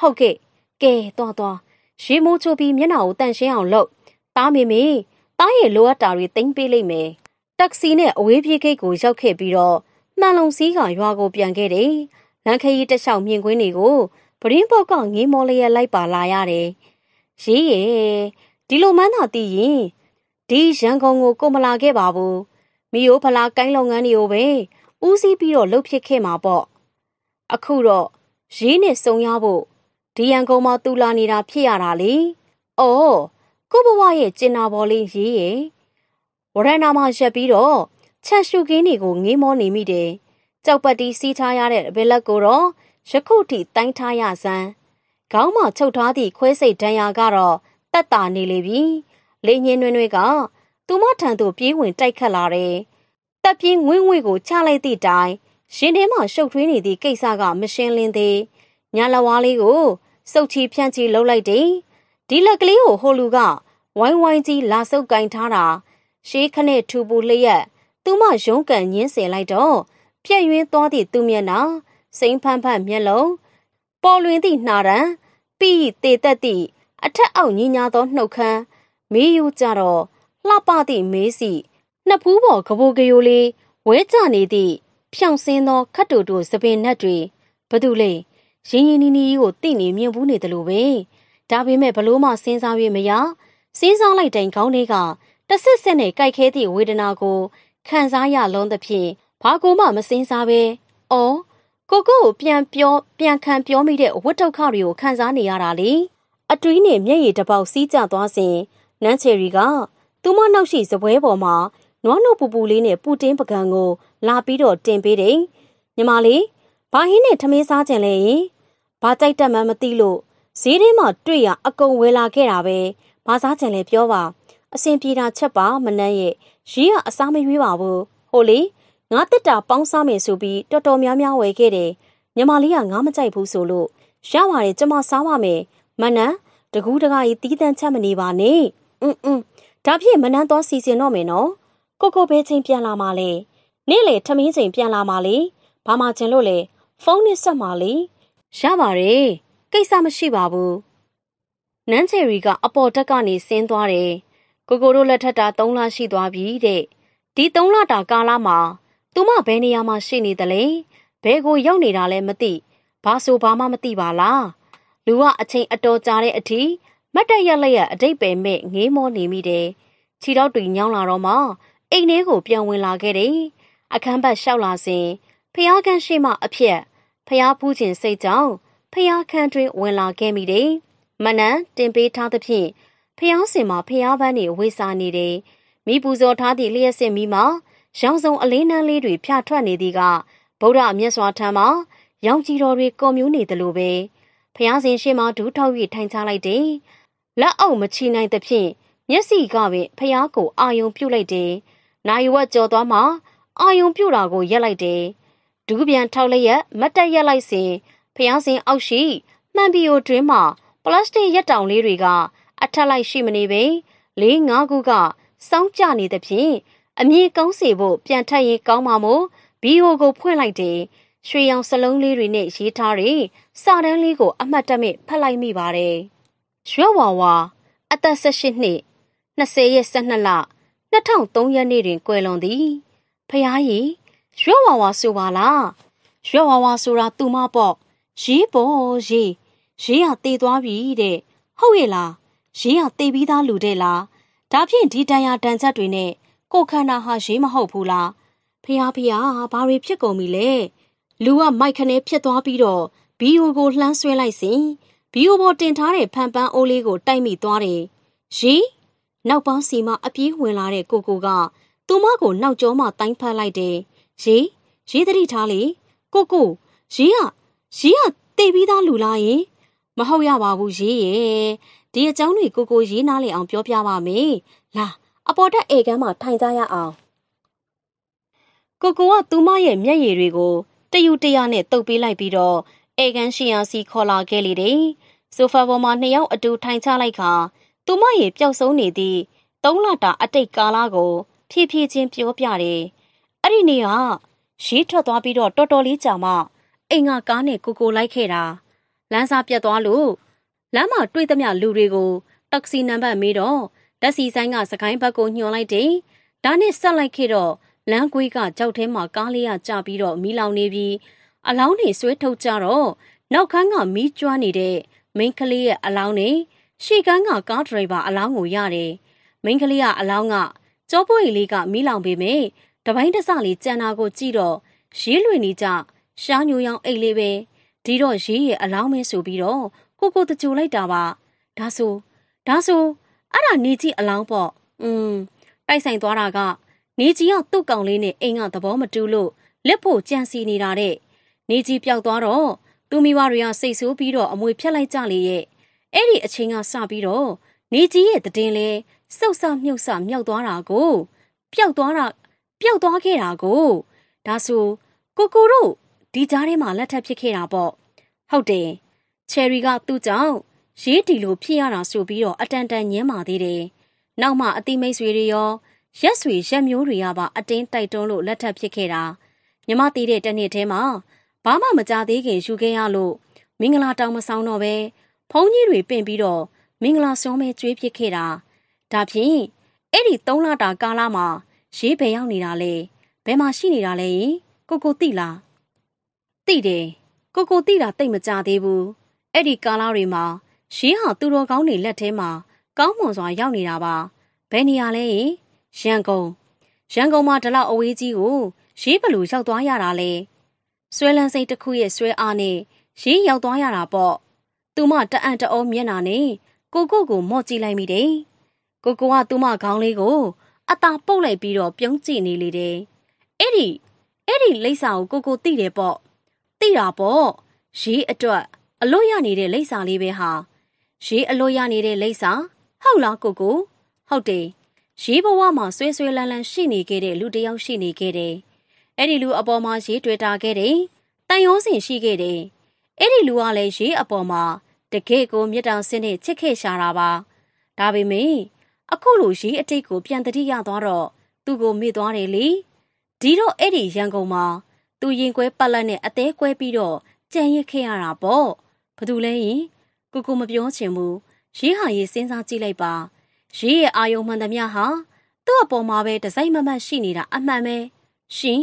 ဟုတ်ကဲ့ကဲသွားသွားရေမိုးချိုပြီးမျက်နှာကိုတန့်ရှင်းအောင်လုပ်တားမေမေတားရဲ့လိုအပ်တာတွေတင်ပေးလိုက်မယ်တက္ကစီနဲ့အဝေးပြေးဂိတ်ကိုရောက်ခဲ့ပြီးတော့နှလုံစည်းကရွာကိုပြန်ခဲ့တယ်။လမ်းခရီးတစ်လျှောက်မြင်ကွင်းတွေကိုပရင်းပေါက်ကငေးမောလျက်လိုက်ပါလာရတယ်။ရေးရဲ့ဒီလိုမှန်းသာသိရင်ဒီရန်ကုန်ကိုကိုမလာခဲ့ပါဘူး။မိယိုဖလားကိုင်းလုပ်ငန်းတွေကိုပဲဦးစီးပြီးတော့လှုပ်ဖြစ်ခဲ့မှာပေါ့။အခုတော့ရေးနဲ့စုံရဖို့ဒီရန်ကုန်မှာတူလာနေတာဖြစ်ရတာလေ။အော်ကိုဘဝရဲ့ကျင်နာပေါ်လေးရေးရဲ့ဝရဏာမှာရက်ပြီးတော့ခြံရှုကင်းတွေကိုငေးမောနေမိတယ်။ကြောက်ပတ်တီးစီးထားရတဲ့ဘလက်ကိုတော့ယခုထိတိုင်းထားရစမ်းခေါင်းမချုပ်ထားသည့်ခွဲစိတ်ဒဏ်ရာကတော့တက်တာနေလေပြီ။လေညင်းနှွင်းတွေက သူမထံသို့ပြေးဝင်တိုက်ခတ်လာတယ်။တပ်ပြင်းငွေ့ငွေ့ကိုချလိုက်သည့်တိုင်ရင်ထဲမှာရှုပ်ထွေးနေသည့်ကိစ္စကမရှင်းလင်းသေး။ညာလဝါလေးကိုစုပ်ချီဖြန့်ချီလှုပ်လိုက်တယ်။ဒီလက်ကလေးကိုဟိုလူကဝိုင်းဝိုင်းကြီးလာစုပ်ကင်ထားတာရှေးခနဲ့ထူပူလျက်သူမရုံးကန်ညင်းဆယ်လိုက်တော့ပြက်ရင်းသွားသည့်သူမျက်နှာစိမ့်ဖန်းဖန်းမျက်လုံးပေါ်လွင်သည့်နှာရန်ပြီးတေတက်သည့်အထက်အောက်ညင်ညာသောနှုတ်ခမ်းမေးယူကြတော့လှပသည့်မေးစီနှစ်ဖူးပေါ်ကပိုကယိုလေးဝဲကျနေသည့်ဖြောင်ဆင်းသောခတ်တူတူစပင်နှက်တွေဘသူလဲရင်းရင်းနီးနီးကိုတိနေမြင်ဘူးနေတယ်လို့ပဲဒါပေမဲ့ဘလို့မှစဉ်းစား၍မရစဉ်းစားလိုက်တိုင်းခေါင်းထဲကတဆစ်ဆစ်နဲ့ကြိုက်ခဲသည့်ဝေဒနာကိုခံစားရလွန်းသဖြင့်ဘာကိုမှမစင်စားပဲ။အော်ကိုကိုကိုပြန်ပြောပြန်ခံပြောမိတဲ့ဝတ်ဒုက္ခတွေကိုခံစားနေရတာလေ။အတွင်းနဲ့မျက်ရည်တစ်ပေါက်စီးကျသွားစဉ်နန်းချယ်ရီကသူမနောက်ရှိဇပွဲပေါ်မှာနွားနှုတ်ပူပူလေးနဲ့ပူတင်းပကံကို လာပြီးတော့တင်ပေးတယ်။ညီမလေးဘာဟင်းနဲ့ထမင်းစားကြင်လဲရင်ဘာကြိုက်တတ်မှမသိလို့ဈေးထဲမှာတွေ့ရအကုန်ဝယ်လာခဲ့တာပဲ။ဘာစားကြင်လဲပြောပါ။အဆင်ပြေတာချက်ပါမနှမ်းရဲ့။ရီးရအစားမရွေးပါဘူးဟိုလေငါတစ်တာပေါင်းစားမယ်ဆိုပြီးတော်တော်များများဝယ်ခဲ့တယ်ညီမလေးကငါမကြိုက်ဘူးဆိုလို့ရပါတယ်ကျမစားပါမယ်မနန်းတကူးတကားကြီးတီးတန်းချက်မနေပါနဲ့အင်းအင်းဒါဖြစ်မနန်းသွားစီစဉ်တော့မယ်နော်ကိုကိုဘဲချင်းပြန်လာမှလဲနေ့လေထမင်းချိန်ပြန်လာမှလေဘာမှချင်လို့လဲဖုန်းနဲ့ဆက်မှလေရပါတယ်ကိစ္စမရှိပါဘူးနန်းချယ်ရီကအပေါ်တက်ကနေဆင်းသွားတယ်ကိုကိုတို့လက်ထက်တာ3လရှိသွားပြီတဲ့ဒီ3လတာကာလမှာသူမဘယ်နေရာမှာရှိနေသလဲဘယ်ကိုရောက်နေတာလဲမသိဘာဆိုဘာမှမသိပါလားလူကအချိန်အတော်ကြာတဲ့အထိမတ်တက်ရက်လက်ရအတိတ်ပဲမဲ့ငေးမောနေမိတယ်ခြေတော့တွေညောင်းလာတော့မှအိမ်ထဲကိုပြန်ဝင်လာခဲ့တယ်အခန်းဘက်လျှောက်လာစဉ်ဖျားခန်းရှိမှအဖြစ်ဖျားပူးခြင်းစိတ်ကြောင့်ဖျားခန်းတွင်ဝင်လာခဲ့မိတယ်မနန်းတင်ပေးထားသဖြင့်ဖျောင်းစင်မှာဖျားပန်းတွေဝေစာနေတယ်။မိပူဇော်ထားသည့်လျှက်စင်မီမှာရောင်စုံအလေးနန်းလေးတွေဖြာထွက်နေသည်ကဗုဒ္ဓမြတ်စွာထံမှာရောင်ကြီးတော်တွေကွန်မြူးနေသလိုပဲဖျားစင်ရှေ့မှာဒူးထောက်၍ထိုင်ချလိုက်တယ်။လက်အုပ်မချီနိုင်သဖြင့်မျက်စိကပင်ဖျားကိုအာယုံပြုတ်လိုက်တယ်။နိုင်ဝက်ကြော်သွားမှအာယုံပြုတ်တာကိုရက်လိုက်တယ်။ဒူးပြန်ထောက်လျက်မတ်တက်ရက်လိုက်စဉ်ဖျားစင်အောက်ရှိမှန်ပီယိုတွင်မှပလတ်စတစ်ရက်တောင်လေးတွေကအထက်လိုက်ရှိမနေပေ၄၅ခုကစောင်းကြနေသဖြင့်အမြင်ကောင်းစေဖို့ပြန်ထက်ရင်ကောင်းမှာမို့ဘီဟိုကိုဖွင့်လိုက်တယ်ရွှေရောင်စလုံးလေးတွေနဲ့ရေးထားတဲ့စာတန်းလေးကို အမှတ်တမဲ့ဖတ်လိုက်မိပါတယ်ရွက်ဝါဝါအသက်18နှစ်20ရက်12လ2003ရက်နေ့တွင်ကွယ်လွန်သည်ဖះကြီးရွက်ဝါဝါဆိုပါလားရွက်ဝါဝါဆိုတာသူမပေါ့ရေးပေါ်ရေးရေးရတေးသွားပြီတဲ့ဟုတ်ရဲ့လားရင်းဟာတေးပြီးသားလူတဲ့လားဒါဖြင့်ဒီတန်ရာတန်ချက်တွေနဲ့ကိုခန္ဓာဟာရေးမဟုတ်ဘူးလားဖះဖះဘာတွေဖြစ်ကုန်ပြီလဲလူကမိုက်ခနဲဖြစ်သွားပြီးတော့ဘီယိုကိုလှမ်းဆွဲလိုက်စဉ်ဘီယိုပေါ်တင်ထားတဲ့ဖန်ပန်းအိုးလေးကို တိုက်မိသွားတယ်ရေနောက်ပေါင်းစီမအပြေးဝင်လာတဲ့ကိုကိုကသူမကိုနောက်ကျောမှတိုင်းဖက်လိုက်တယ်ရေရေသတိထားလေကိုကိုရေကရေကတေးပြီးသားလူလားယင်မဟုတ်ရပါဘူးရေရဲ့ဒီအကြောင်းတွေကိုကိုရေးနားလည်အောင်ပြောပြပါမယ်။လာအပေါ်တက်ဧကန်းမှာထိုင်ကြရအောင်။ကိုကိုကသူမရဲ့မျက်ရည်တွေကိုတယူတရနဲ့တုပ်ပေးလိုက်ပြီးတော့ဧကန်းရှင်ယာစီခေါ်လာခဲ့လေတယ်။ဆိုဖာပေါ်မှာနှစ်ယောက်အတူထိုင်ချလိုက်ခါသူမရဲ့ပျောက်ဆုံးနေသည့်သုံးလတာအတိတ်ကာလကိုဖြည်းဖြည်းချင်းပြောပြတယ်။အဲ့ဒီနေ့ကရေးထွက်သွားပြီးတော့တော်တော်လေးကြာမှအိမ်ကကားနဲ့ကိုကိုလိုက်ခဲ့တာလမ်းစာပြတ်သွားလို့လမ်းမှာတွေ့သမျှလူတွေကိုတက္ကစီနံပါတ်မေးတော့ဓာတ်စီဆိုင်ကစကိုင်းဘက်ကိုညွှန်လိုက်တယ်။ဒါနဲ့ဆက်လိုက်ခဲ့တော့လမ်းကွေးကကြောက်ထဲမှာကားလေးရကြပြီးတော့မီးလောင်နေပြီး အလောင်းတွေဆွဲထုတ်ကြတော့နောက်ခန်းကမီးကျွမ်းနေတဲ့မိန်းကလေးရဲ့အလောင်းနဲ့ရှေ့ကန်းကကားဒရိုင်ဘာအလောင်းကိုရတယ်။မိန်းကလေးကအလောင်းကကြောပွေလေးကမီးလောင်ပေမဲ့တပိုင်းတစလေးကြံနာကိုကြည့်တော့ရေးလွင်နေကြရှားညိုရောင်အိတ်လေးပဲဒီတော့ရေးရဲ့အလောင်းပဲဆိုပြီးတော့ကိုကိုတကြိုလိုက်တာပါဒါဆိုဒါဆိုအဲ့ဒါနေကြီးအလောင်းပေါ့อืมတိုက်ဆိုင်သွားတာကနေကြီးကသူ့ကောင်လေးနဲ့အိမ်ကသဘောမတူလို့လက်ဖို့ကြံစီနေတာတဲ့နေကြီးပျောက်သွားတော့သူမိဘတွေကစိတ်ဆိုးပြီးတော့အမွေဖြတ်လိုက်ကြလေရဲ့အဲ့ဒီအချိန်ကစပြီးတော့နေကြီးရဲ့တည်င်းလဲစောက်စမြုပ်စမြောက်သွားတာကိုပျောက်သွားတာပျောက်သွားခဲ့တာကိုဒါဆိုကိုကိုတို့ဒီကြားထဲမှာလက်ထပ်ဖြစ်ခဲ့တာပေါ့ဟုတ်တယ်ချယ်ရီကသူ့ကြောင့်ရေးဒီလိုဖြစ်ရတာဆိုပြီးတော့အတန်တန်ညင်းပါသေးတယ်။နောက်မှအတိမိတ်ဆွေတွေရောရက်ဆွေရက်မျိုးတွေကပါအတင်းတိုက်တွန်းလို့လက်ထပ်ဖြစ်ခဲ့တာ။မြမသေးတဲ့တနေ့တည်းမှာဘာမှမကြသေးခင်ယူခဲ့ရလို့မင်္ဂလာတောင်မဆောင်တော့ပဲဖုန်းကြီးတွေပင့်ပြီးတော့မင်္ဂလာဆောင်ပဲကြွေးဖြစ်ခဲ့တာ။ဒါဖြင့်အဲ့ဒီ၃လတာကာလမှာရေးဘယ်ရောက်နေတာလဲ။ဘယ်မှာရှိနေတာလဲ။ကိုကိုတိလား။တိတယ်။ကိုကိုတိတာတိတ်မကြသေးဘူး။အဲ့ဒီကာလတွေမှာရှေးဟာသူတော်ကောင်းတွေလက်ထဲမှာကောင်းမွန်စွာရောက်နေတာပါဘယ်နေရာလဲရန်ကုန်ရန်ကုန်မှာဒီလောက်အဝေးကြီးကိုရေးဘလူရောက်သွားရတာလဲဆွဲလန်းစိတ်တစ်ခုရဲ့ဆွဲအားနဲ့ရေးရောက်သွားရတာပေါ့သူမတအံ့တအောမျက်နာနဲ့ကိုကိုကိုမော့ကြည့်လိုက်မိတယ်ကိုကိုကသူမခေါင်းလေးကို အသာပုတ်လိုက်ပြီးတော့ပြုံးကြည့်နေလေတယ်အဲ့ဒီအဲ့ဒီလိမ့်စာကိုကိုကိုသိတယ်ပေါ့သိတာပေါ့ရေးအတွက်အလို့ရနေတဲ့လိပ်စာလေးပဲဟာရေးအလို့ရနေတဲ့လိပ်စာ ဟုတ်လားကိုကို ဟုတ်တယ်ရေးဘဝမှာဆွေးဆွေးလန်းလန်းရှိနေခဲ့တဲ့ လူတယောက်ရှိနေခဲ့တယ်အဲ့ဒီလူအပေါ်မှာရေးတွေ့တာခဲ့တယ်တန်ရုံးစင်ရှိခဲ့တယ်အဲ့ဒီလူကလည်းရေးအပေါ်မှာတကယ့်ကို မြတ်တောင်စင်းနဲ့ချစ်ခဲ့ရှာတာပါဒါပေမဲ့အခုလိုရေးအတိတ်ကိုပြန်တတိရသွားတော့သူ့ကိုမေ့သွားတယ်လေဒီတော့အဲ့ဒီရန်ကုန်မှာ သူရင်ကွဲပတ်လက်နဲ့အသေးကွဲပြီးတော့ကြံရစ်ခဲ့ရတာပေါ့ဘသူလဲယင်ကိုကိုမပြောချင်ဘူးရေးဟာရေးစဉ်းစားကြည့်လိုက်ပါရေးရဲ့အာယုံမှန်သမျှဟာသူ့အပေါ်မှာပဲဒစိုက်မမတ်ရှိနေတာအမှန်ပဲရှင်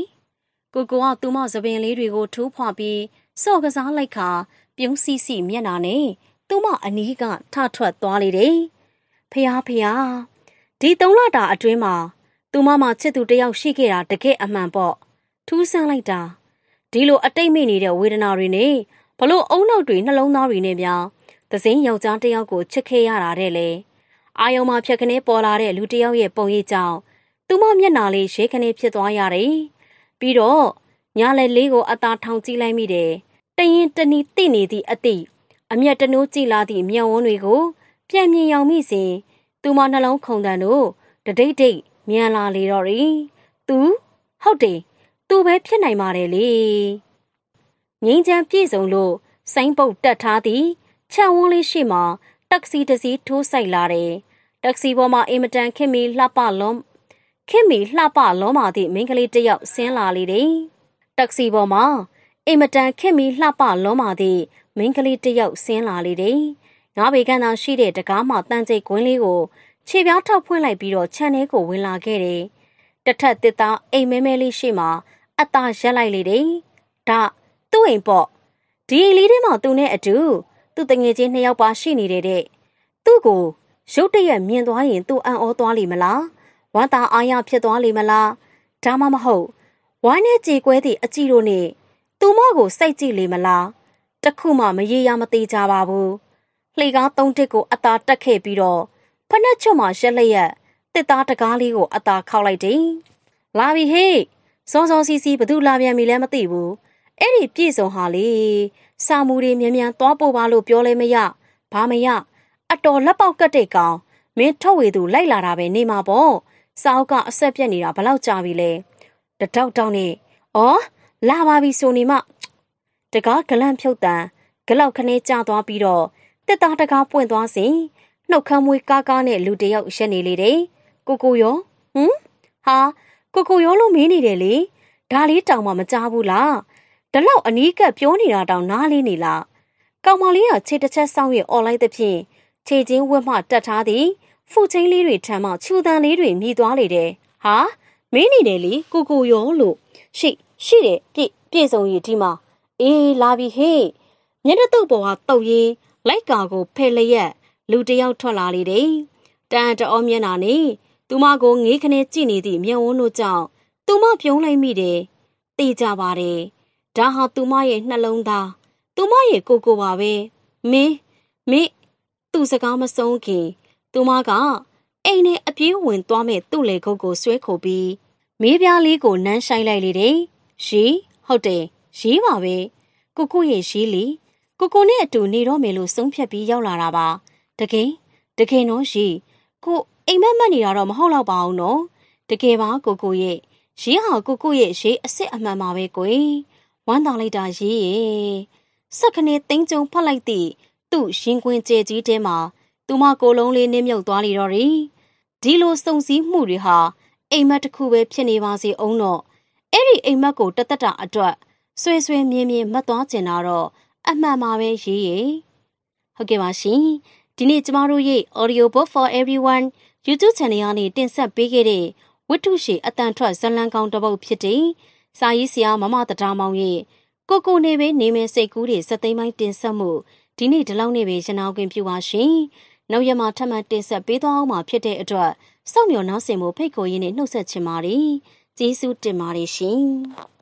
ကိုကိုကသူ့မသပင်လေးတွေကိုထိုးဖွာပြီးစော့ကစားလိုက်ခါပြုံးစီစီမျက်နာနဲ့သူ့မအနီးကထထွက်သွားလေတယ်ဖះဖះဒီသုံးလတာအတွင်းမှာသူမမချစ်သူတယောက်ရှိခဲ့တာတကယ်အမှန်ပေါ့ထူးဆန်းလိုက်တာဒီလိုအတိတ်မိနေတဲ့ဝေဒနာတွေနဲ့ဘလို့အုံနောက်တွေနှလုံးသားတွေနဲ့များသစင်းယောက်ျားတယောက်ကိုချစ်ခဲ့ရတာတဲ့လေအာယုံမှာဖြက်ခနဲပေါ်လာတဲ့လူတယောက်ရဲ့ပုံရိပ်ကြောင့်သူမမျက်နာလေးရေခနဲဖြစ်သွားရတယ်ပြီးတော့ညလေလေးကိုအသာထောင်ကြည့်လိုက်မိတယ်တရင်တနီတိနေသည့်အသည့်အမျက်တနိုးကြည်လာသည့်မျက်ဝန်းတွေကိုပြန်မြင်ရောင်မိစဉ်သူမနှလုံးခုန်တန်တို့တဒိတ်ဒိတ်မြန်လာလေတော့ရီသူဟုတ်တယ်သူပဲဖြစ်နိုင်ပါတယ်လေငိမ့်ချမ်းပြည့်စုံလို့စိမ့်ပုတ်တက်ထားသည့်ခြံဝန်းလေးရှိမှတက္ကစီတစ်စီးထိုးဆိုင်လာတယ်။တက္ကစီပေါ်မှာအင်မတန်ခင်မီလှပလုံးခင်မီလှပလုံးမာသည့်မိန်းကလေးတစ်ယောက်ဆင်းလာလေတယ်။တက္ကစီပေါ်မှာအင်မတန်ခင်မီလှပလုံးမာသည့်မိန်းကလေးတစ်ယောက်ဆင်းလာလေတယ်။ငါးပေကန်သာရှိတဲ့တကားမှတန်ကျိတ်ကွင်းလေးကိုခြေပြောင်းထောက်ဖွင့်လိုက်ပြီးတော့ခြံထဲကိုဝင်လာခဲ့တယ်။တထက်တစ်သားအိမ်မဲမဲလေးရှိမှအသာရက်လိုက်လေတယ်။ဒါသူ့အိမ်ပေါ့ဒီလေးထဲမှာသူနဲ့အတူသူ့တငယ်ချင်းနှစ်ယောက်ပါရှိနေတယ်တဲ့သူ့ကိုရုတ်တရက်မြင်သွားရင် သူအံ့ဩသွားလိမ့်မလားဝမ်းသာအာရဖြစ်သွားလိမ့်မလားဒါမှမဟုတ်ဝိုင်းနဲ့ကြေကွဲသည့်အကြည့်တို့နဲ့သူမကိုစိတ်ကြည့်လိမ့်မလားတခုမှမရေရမသေးကြပါဘူးလှေကားသုံးတစ်ကိုအသာတက်ခဲ့ပြီးတော့ဖနက်ချွတ်မှရက်လျက်တစ်သားတကားလေးကို အသာခောက်လိုက်တယ်လာပြီဟေ့စောစောစီစီဘသူလာပြန်ပြီလဲမသိဘူးအဲ့ဒီပြည့်စုံဟာလေစာမူတွေမြန်မြန်သွားပို့ပါလို့ပြောလဲမရဘာမရအတော်လက်ပေါက်ကတ်တဲ့ကောင်မင်းထုတ်ဝေသူလိုက်လာတာပဲနေမှာပေါ့စာအုပ်ကအဆက်ပြက်နေတာဘလောက်ကြာပြီလဲတတောက်တောက်နဲ့အော်လာပါပြီဆိုနေမှတကားဂလန့်ဖြုတ်တန်ဂလောက်ခနဲကြာသွားပြီးတော့တက်သားတကားပွင့်သွားစဉ်နှုတ်ခမ်းမွေးကားကားနဲ့လူတယောက်ရက်နေလေတယ်ကိုကိုရောဟွန်းဟာကိုကိုရောလို့မင်းနေတယ်လေဒါလေးတောင်မှမကြားဘူးလားဒီလောက်အနီးကပ်ပြောနေတာတောင်နားလေးနေလားကောင်မလေးကခြေတစ်ချက်ဆောင်ရဲ့အွန်လိုက်သဖြင့်ခြေချင်းဝက်မှတက်ထားသည်ဖူချင်းလေးတွေထမ်းမှခြူတန်လေးတွေမြည်သွားလေတယ်ဟာမင်းနေတယ်လေကိုကိုရောလို့ရှိရှိတယ်ပြည့်ပြည့်စုံရည်ဒီမှာအေးလာပြီဟေ့မျက်နှာတုပ်ပေါ်ဟာတုပ်ရည်လိုက်ကာကိုဖယ်လျက်လူတယောက်ထွက်လာလေတယ်တန်တအောမျက်နာနေသူမကိုငေးခနဲကြည့်နေသည့်မျက်ဝန်းတို့ကြောင့်သူမပြုံးလိုက်မိတယ်တေးကြပါတယ်ဒါဟာသူမရဲ့နှလုံးသားသူမရဲ့ကိုကိုပါပဲမင်းမင်းသူ့စကားမဆုံးခင်သူမကအိမ်နဲ့အပြေးဝင်သွားမဲ့သူ့လေကုတ်ကိုဆွဲခုပြီးမေးပြားလေးကိုနမ်းဆိုင်လိုက်လေတယ်ရီးဟုတ်တယ်ရီးပါပဲကိုကိုရဲ့ရီးလီကိုကိုနဲ့အတူနေတော့မယ်လို့ဆုံးဖြတ်ပြီးရောက်လာတာပါတကယ်တကယ်တော့ရီးကိုအိမ်မက်မက်နေတာတော့မဟုတ်တော့ပါဘူးနော်တကယ်ပါကိုကိုရဲ့ရေးဟာကိုကိုရဲ့ရေးအစ်စ်အမှန်ပါပဲကွယ်ဝမ်းသာလိုက်တာရေးရဲ့စက်ခနေသိမ့်ကြုံဖတ်လိုက်သည့်သူ့ရင်ခွင်ကြဲကြီးထဲမှာသူမကိုလုံးလေးနစ်မြုပ်သွားလေတော့ရီဒီလိုစုံစည်းမှုတွေဟာအိမ်မက်တစ်ခုပဲဖြစ်နေပါစေအောင်တော့အဲ့ဒီအိမ်မက်ကိုတသက်တာအတွက်ဆွေဆွေမြင်းမြင်းမတ်သွားကျင်တော့အမှန်ပါပဲရေးရဟုတ်ကဲ့ပါရှင်ဒီနေ့ကျမတို့ရဲ့ Audio Book for Everyone YouTube Channel ကနေတင်ဆက်ပေးခဲ့တဲ့ဝတ္ထုရှိအတန်ထွက်ဇာတ်လမ်းကောင်းတစ်ပုဒ်ဖြစ်တဲ့စာရေးဆရာမမတတာမောင်ရဲ့ကိုကိုနေပဲနေမဲစိတ်ကူးတွေစက်သိမ်းပိုင်းတင်ဆက်မှုဒီနေ့ဒီလောက်နဲ့ပဲရနာခွင့်ပြုပါရှင်။နောက်ရမှာထပ်မံတင်ဆက်ပေးသွားအောင်မှာဖြစ်တဲ့အတွက်စောင့်မျှော်နားဆင်ဖို့ဖိတ်ခေါ်ရင်းနဲ့နှုတ်ဆက်ချင်ပါတယ်။ကျေးဇူးတင်ပါတယ်ရှင်။